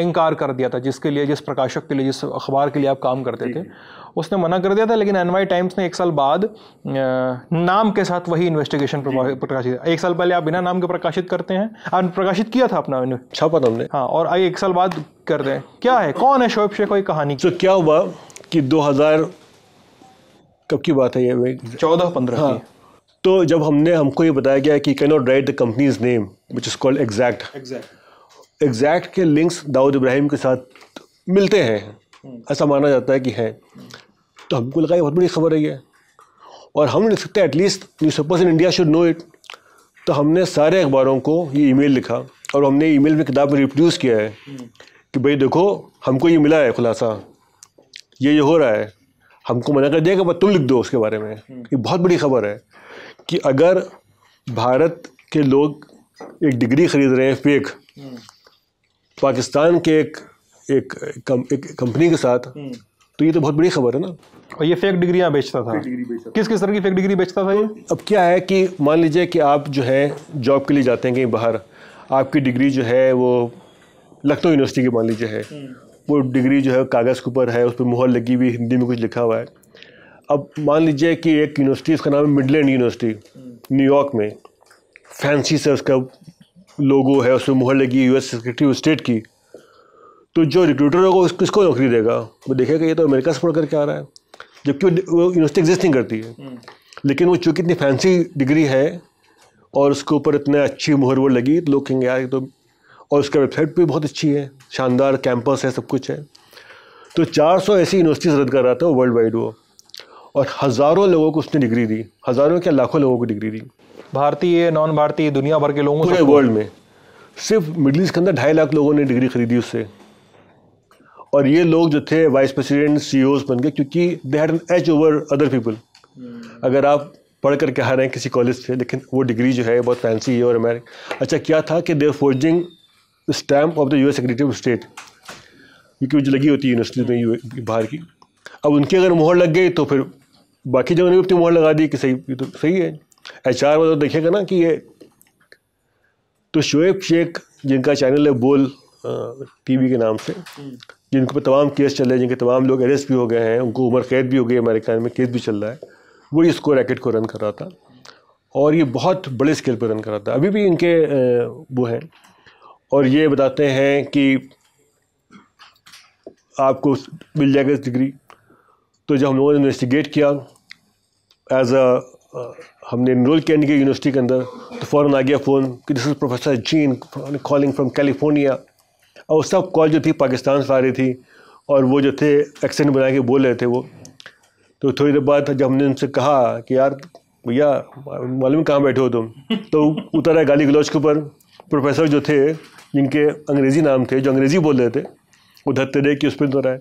इनकार कर दिया था जिसके लिए जिस प्रकाशक के लिए जिस अखबार के लिए आप काम करते थे उसने मना कर दिया था लेकिन एनवाई टाइम्स ने एक साल बाद नाम के साथ वही इन्वेस्टिगेशन प्रकाशित एक साल पहले आप बिना नाम के प्रकाशित करते हैं और प्रकाशित किया था अपना छापा हमने हाँ और आई एक साल बाद कर रहे हैं क्या है कौन है शोएब शेख कोई कहानी तो क्या हुआ कि 2000 कब की बात है ये चौदह पंद्रह हाँ तो जब हमने हमको ये बताया गया कि can not write the company's name which is called exact exact exact के लिंक्स दाऊद इब्राहिम के साथ मिलते हैं ऐसा माना जाता है कि हैं तो हमको लगा ये बहुत बड़ी खबर है ये और हम लिख सकते हैं at least newspapers in India should know it तो हमने सारे अखबारों को ये ईमेल लिखा और हमने ईमेल में किताब में रिप्रोड्यूस किया है कि भाई देखो हमको ये मिला है खुलासा ये ये हो रहा है हमको मना कर दिया कि तुम लिख दो उसके बारे में ये बहुत बड़ी खबर है कि अगर भारत के लोग एक डिग्री खरीद रहे हैं फेक पाकिस्तान के एक एक एक कंपनी के साथ हम्म। तो ये तो बहुत बड़ी खबर है ना और ये फेक डिग्रियां बेचता था किस किस तरह की फेक डिग्री बेचता था ये अब क्या है कि मान लीजिए कि आप जो है जॉब के लिए जाते हैं कहीं बाहर आपकी डिग्री जो है वो लखनऊ यूनिवर्सिटी की मान लीजिए है हम्म। वो डिग्री जो है कागज़ के ऊपर है उस पर मुहर लगी हुई हिंदी में कुछ लिखा हुआ है अब मान लीजिए कि एक यूनिवर्सिटी उसका नाम है मिडलैंड यूनिवर्सिटी न्यूयॉर्क में फैंसी से उसका लोगो है उसमें मुहर लगी यूएस सेक्रेटरी ऑफ स्टेट की तो जो रिक्रूटर होगा उस किसको नौकरी देगा वो देखेगा ये तो अमेरिका से पढ़ करके आ रहा है जबकि वो यूनिवर्सिटी एग्जिस्ट नहीं करती है हम्म। लेकिन वो चूँकि इतनी फैंसी डिग्री है और उसके ऊपर इतने अच्छी मुहर वो लगी तो लोग कहेंगे यार तो और उसका वेबसाइट भी बहुत अच्छी है शानदार कैंपस है सब कुछ है तो 400 ऐसी यूनिवर्सिटीज़ रद्द कर रहा था वर्ल्ड वाइड वो और हज़ारों लोगों को उसने डिग्री दी हज़ारों क्या लाखों लोगों को डिग्री दी भारतीय नॉन भारतीय दुनिया भर के लोगों पूरे वर्ल्ड में सिर्फ मिडल ईस्ट के अंदर ढाई लाख लोगों ने डिग्री खरीदी उससे और ये लोग जो थे वाइस प्रेसिडेंट सी बन गए क्योंकि they had an edge over other people अगर आप पढ़ कर के आ रहे हैं किसी कॉलेज से लेकिन वो डिग्री जो है बहुत फैंसी है और अमेरिक अच्छा क्या था कि their forging stamp of the U S secretary of state क्योंकि जो लगी होती है यूनिवर्सिटी में यू बाहर की अब उनकी अगर मोहर लग गई तो फिर बाकी जगह ने भी अपनी मोहर लगा दी कि सही ये तो सही है एच आर वो देखेगा ना कि ये तो शोएब शेख जिनका चैनल है बोल टी वी के नाम से hmm. जिनको ऊपर तमाम केस चल रहे हैं जिनके तमाम लोग अरेस्ट भी हो गए हैं उनको उम्र कैद भी हो गई अमेरिका में केस भी चल रहा है वो इसको रैकेट को रन कर रहा था और ये बहुत बड़े स्केल पर रन कर रहा था अभी भी इनके वो हैं और ये बताते हैं कि आपको मिल जाएगा डिग्री तो जब हम लोगों ने इन्वेस्टिगेट किया एज अ हमने इनरोल किया यूनिवर्सिटी के अंदर तो फ़ौर आ गया फ़ोन कि this is professor Jean calling from California और उस कॉल जो थी पाकिस्तान से आ रही थी और वो जो थे एक्सेंट बना के बोल रहे थे वो तो थोड़ी देर बाद जब हमने उनसे कहा कि यार भैया मालूम कहाँ बैठे हो तुम तो उतर आए गाली गलौज के ऊपर प्रोफेसर जो थे जिनके अंग्रेज़ी नाम थे जो अंग्रेज़ी बोल रहे थे वो धरते रहे कि उस पर उतर आए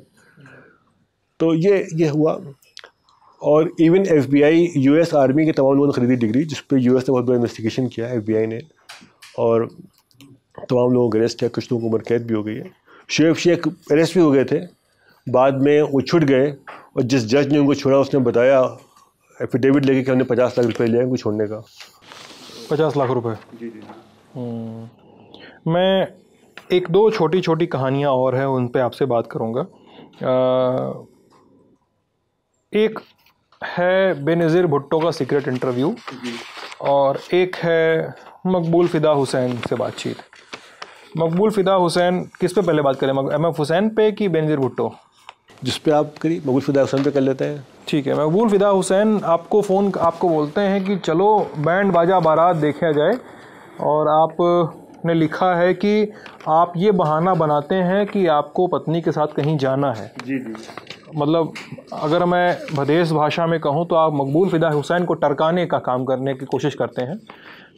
तो ये ये हुआ और even F B I U S army के तमाम लोगों ने खरीदी डिग्री जिस पर यू एस ने बहुत बड़ा इन्वेस्टिगेशन किया एफ बी आई ने और तमाम लोग अरेस्ट है कुछ लोगों को उम्र कैद भी हो गई है शेख शेख अरेस्ट भी हो गए थे बाद में वो छुट गए और जिस जज ने उनको छोड़ा उसने बताया एफिडेविट लेके कि हमने पचास लाख रुपए लिया उनको छोड़ने का पचास लाख रुपए जी जी हाँ। हम्म। मैं एक दो छोटी छोटी कहानियाँ और हैं उन पर आपसे बात करूँगा एक है बेनज़ीर भुट्टो का सीक्रेट इंटरव्यू और एक है मकबूल फ़िदा हुसैन से बातचीत मकबूल फ़िदा हुसैन किस पे पहले बात करें एम एफ हुसैन पे कि बेनजीर भुट्टो जिस पे आप करिए मकबूल फ़िदा हुसैन पे कर लेते हैं ठीक है मकबूल फ़िदा हुसैन आपको फ़ोन आपको बोलते हैं कि चलो बैंड बाजा बारात देखा जाए और आपने लिखा है कि आप ये बहाना बनाते हैं कि आपको पत्नी के साथ कहीं जाना है जी जी मतलब अगर मैं भदेस भाषा में कहूँ तो आप मकबूल फ़िदा हुसैन को टरकाने का काम करने की कोशिश करते हैं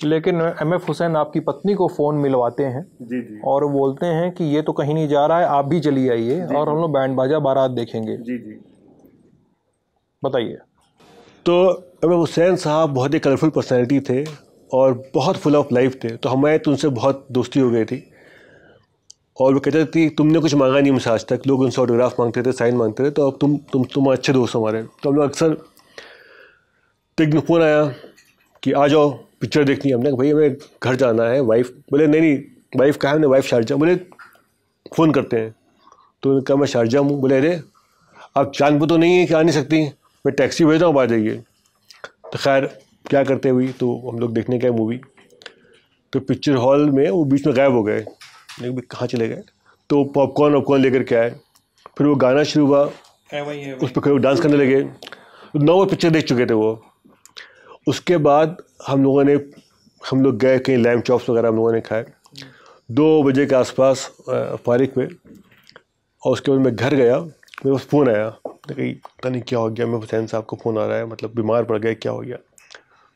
लेकिन एम एफ हुसैन आपकी पत्नी को फ़ोन मिलवाते हैं जी जी और बोलते हैं कि ये तो कहीं नहीं जा रहा है आप भी चली आइए और हम लोग बैंड बाजा बारात देखेंगे जी जी बताइए तो एम एफ हुसैन साहब बहुत ही कलरफुल पर्सनैलिटी थे और बहुत फुल ऑफ लाइफ थे तो हमारे तो उनसे बहुत दोस्ती हो गई थी और वो कहते थे तुमने कुछ मांगा नहीं मुझसे आज तक लोग उनसे ऑटोग्राफ मांगते थे साइन मांगते थे तो अब तुम तुम तुम अच्छे दोस्त हमारे तो हम लोग अक्सर तो एक फोन आया कि आ जाओ पिक्चर देखनी हमने भाई हमें घर जाना है वाइफ बोले नहीं नहीं वाइफ कहा हमने वाइफ शारजा बोले फ़ोन करते हैं तो उन्होंने कहा मैं शारजा हूँ बोले अरे आप चांद पर तो नहीं है कि आ नहीं सकती मैं टैक्सी भेजता हूँ आ जाइए तो खैर क्या करते हुए तो हम लोग देखने गए मूवी तो पिक्चर हॉल में वो बीच में गायब हो गए लेकिन कहाँ चले गए तो पॉपकॉर्न वॉपकॉर्न लेकर के आए फिर वो गाना शुरू हुआ उस पर डांस करने लगे नौ पिक्चर देख चुके थे वो उसके बाद हम लोगों ने हम लोग गए कहीं लैम चॉप्स वगैरह हम लोगों ने खाए दो बजे के आसपास फारिक में और उसके बाद मैं घर गया मेरे पास फ़ोन आया कहीं पता नहीं क्या हो गया मैं हुसैन साहब को फ़ोन आ रहा है मतलब बीमार पड़ गए क्या हो गया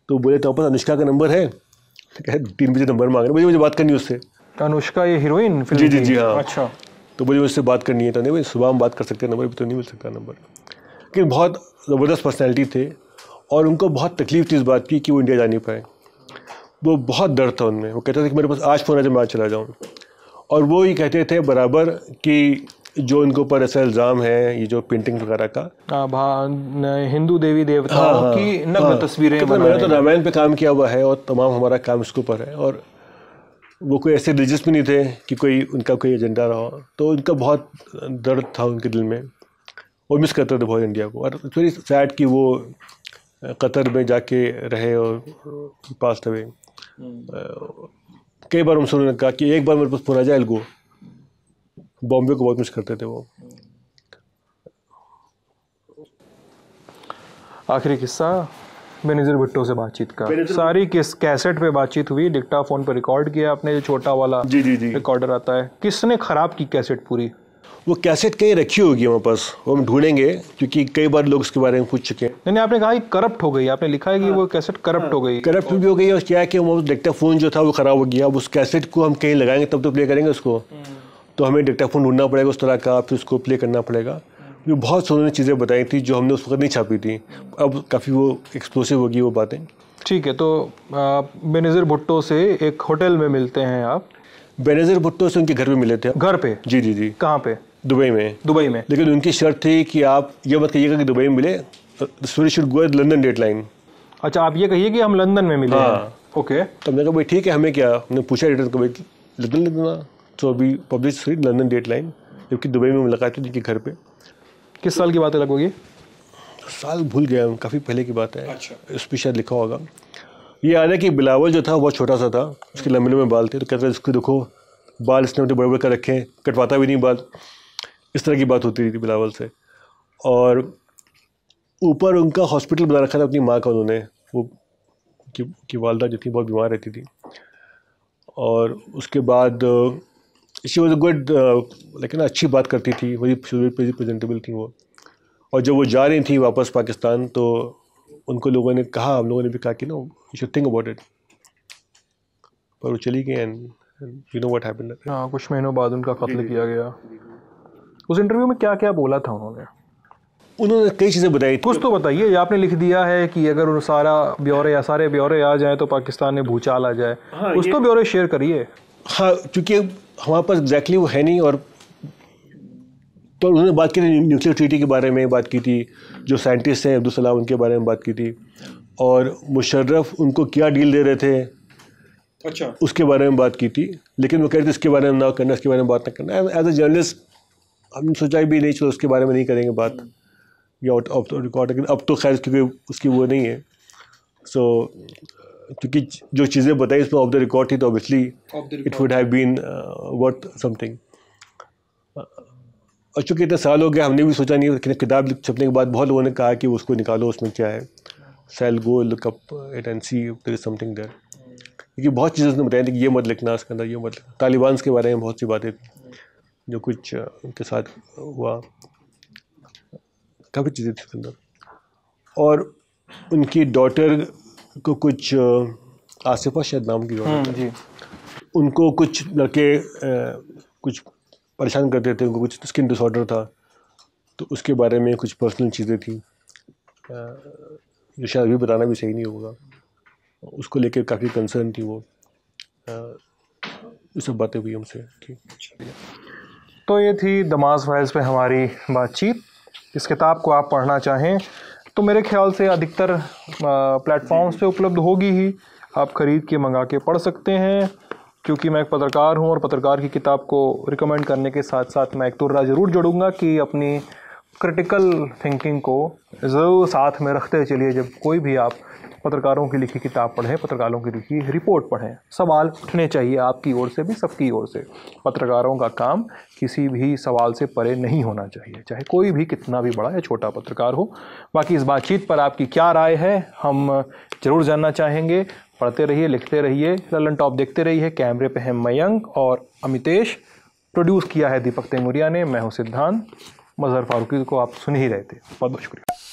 तो बोले तो पता अनुष्का का नंबर है तीन बजे तो नंबर मांग रहे मुझे मुझे बात करनी है उससे तो अनुष्का ये हीरोइन जी जी जी हाँ अच्छा तो मुझे उससे बात करनी है तो नहीं सुबह हम बात कर सकते हैं नंबर भी तो नहीं मिल सकता नंबर लेकिन बहुत ज़बरदस्त पर्सनैलिटी थे और उनको बहुत तकलीफ थी इस बात की कि वो इंडिया जा नहीं पाए वो बहुत डर था उनमें वो कहते थे कि मेरे पास आज फोन आ जाए मैं आज चला जाऊँ और वो ये कहते थे बराबर कि जो इनके ऊपर ऐसा इल्ज़ाम है ये जो पेंटिंग वगैरह का हाँ, हिंदू देवी देवता हाँ, हाँ, की नग्न हाँ, तस्वीरें मैंने तो रामायण पे काम किया हुआ है और तमाम हमारा काम इसके ऊपर है और वो कोई ऐसे रिलीजस भी नहीं थे कि कोई उनका कोई एजेंडा रहा तो उनका बहुत दर्द था उनके दिल में वो मिस करते थे बहुत इंडिया को और इट्स वेरी सैड कि वो कतर में जाके रहे और पास अवे कई बार उनसे उन्होंने कहा कि एक बार मेरे पास फोन आ जाए एल्गो बॉम्बे को बहुत मिस करते थे वो आखिरी किस्सा बेनजीर भुट्टो से बातचीत का सारी किस कैसेट पे बातचीत हुई डिक्टा फोन पर रिकॉर्ड किया आपने जो छोटा वाला जी जी जी रिकॉर्डर आता है किसने खराब की कैसेट पूरी वो कैसेट कहीं रखी होगी हमारे पास वो हम ढूंढेंगे क्योंकि कई बार लोग उसके बारे में पूछ चुके हैं नहीं नहीं आपने कहा करप्ट हो गई आपने लिखा है कि वो कैसेट करप्ट हो गई करप्ट भी हो गई और क्या है कि वो डिक्टाफोन जो था वो ख़राब हो गया अब उस कैसेट को हम कहीं लगाएंगे तब तो प्ले करेंगे उसको तो हमें डिक्टाफोन ढूंढना पड़ेगा उस तरह का फिर उसको प्ले करना पड़ेगा जो बहुत सोने चीज़ें बताई थी जो हमने उस वक्त नहीं छापी थी अब काफ़ी वो एक्सप्लोसिव होगी वो बातें ठीक है तो बेनज़र भुट्टो से एक होटल में मिलते हैं आप बेनज़र भुट्टो से उनके घर पे मिले थे घर पे जी जी जी कहाँ पे दुबई में दुबई में लेकिन उनकी शर्त थी कि आप ये मत कहिएगा कि दुबई में मिले Surya should go London dateline अच्छा आप ये कहिए कि हम लंदन में मिले हाँ ओके तो हमने कहा भाई ठीक है हमें क्या हमने पूछा रिटर्न को भाई लंदन ले तो अभी पब्लिश हुई लंदन डेट लाइन जबकि दुबई में मुलाकात हुई जिनके घर पे किस साल की बात है लगभग ये साल भूल गया काफ़ी पहले की बात है अच्छा उस पर शायद लिखा होगा ये याद है कि बिलावल जो था बहुत छोटा सा था उसके लंबे लंबे बाल थे तो कहते हैं इसको देखो बाल इसने बड़े बड़े कर रखे हैं कटवाता भी नहीं बाल इस तरह की बात होती रही थी बिलावल से और ऊपर उनका हॉस्पिटल बना रखा था अपनी माँ का उन्होंने वो कि, कि वालदा जो थी बहुत बीमार रहती थी और उसके बाद शी वॉज गुड लेकिन अच्छी बात करती थी वही प्रेजेंटेबल थी वो और जब वो जा रही थी वापस पाकिस्तान तो उनको लोगों ने कहा हम लोगों ने भी कहा कि ना you should think about it पर वो चली गई and you know what happened कुछ महीनों बाद उनका कत्ल किया गया उस इंटरव्यू में क्या क्या बोला था उन्होंने उन्होंने कई चीज़ें बताई कुछ तो बताइए आपने लिख दिया है कि अगर सारा ब्यौरे या सारे ब्यौरे आ जाए तो पाकिस्तान में भूचाल आ जाए कुछ हाँ, तो ब्यौरे शेयर करिए हाँ क्योंकि हमारे पास एग्जैक्टली वो है नहीं और तो उन्होंने बात की थी न्यूक्लियर ट्रीटी के बारे में बात की थी जो साइंटिस्ट हैं अब्दुलसलाम उनके बारे में बात की थी और मुशर्रफ उनको क्या डील दे रहे थे अच्छा उसके बारे में बात की थी लेकिन वो कह रहे थे इसके बारे में ना करना इसके बारे में बात ना करना एज ए जर्नलिस्ट हमने सोचा भी नहीं चलो उसके बारे में नहीं करेंगे बात हम्म। या रिकॉर्ड तो लेकिन अब तो खैर क्योंकि उसकी वो नहीं है सो क्योंकि जो चीज़ें बताई उसमें ऑफ द रिकॉर्ड थी तो obviously it would have been worth something और चूँकि इतने साल हो गए हमने भी सोचा नहीं लेकिन किताब छपने के बाद बहुत लोगों ने कहा कि उसको निकालो उसमें क्या है सेल go look up it and see there is something there क्योंकि बहुत चीज़ें उसने बताई थी कि ये मत लिखना इसके अंदर ये मत लिखना तालिबान के बारे में बहुत सी बातें थी जो कुछ उनके साथ हुआ काफ़ी चीज़ें थी उसके अंदर और उनकी डॉटर को कुछ आसिफा शायद नाम की डॉटर हम्म, उनको कुछ लड़के कुछ परेशान करते थे उनको कुछ स्किन डिसऑर्डर था तो उसके बारे में कुछ पर्सनल चीज़ें थी जो शायद अभी बताना भी सही नहीं होगा उसको लेकर काफ़ी कंसर्न थी वो ये सब बातें हुई हमसे ठीक अच्छा। तो ये थी दमाज फाइल्स पे हमारी बातचीत इस किताब को आप पढ़ना चाहें तो मेरे ख्याल से अधिकतर प्लेटफॉर्म्स पे उपलब्ध होगी ही आप ख़रीद के मंगा के पढ़ सकते हैं क्योंकि मैं एक पत्रकार हूँ और पत्रकार की किताब को रिकमेंड करने के साथ साथ मैं एक तुर्रा तो ज़रूर जोड़ूँगा कि अपनी क्रिटिकल थिंकिंग को ज़रूर साथ में रखते चलिए जब कोई भी आप पत्रकारों की लिखी किताब पढ़ें पत्रकारों की लिखी रिपोर्ट पढ़ें सवाल उठने चाहिए आपकी ओर से भी सबकी ओर से पत्रकारों का काम किसी भी सवाल से परे नहीं होना चाहिए चाहे कोई भी कितना भी बड़ा या छोटा पत्रकार हो बाकी इस बातचीत पर आपकी क्या राय है हम ज़रूर जानना चाहेंगे पढ़ते रहिए लिखते रहिए ललन टॉप देखते रहिए कैमरे पर हैं मयंक और अमितेश प्रोड्यूस किया है दीपक तेमुरिया ने मैं हूँ सिद्धांत मजहर फारूकी को आप सुन ही रहे थे बहुत बहुत शुक्रिया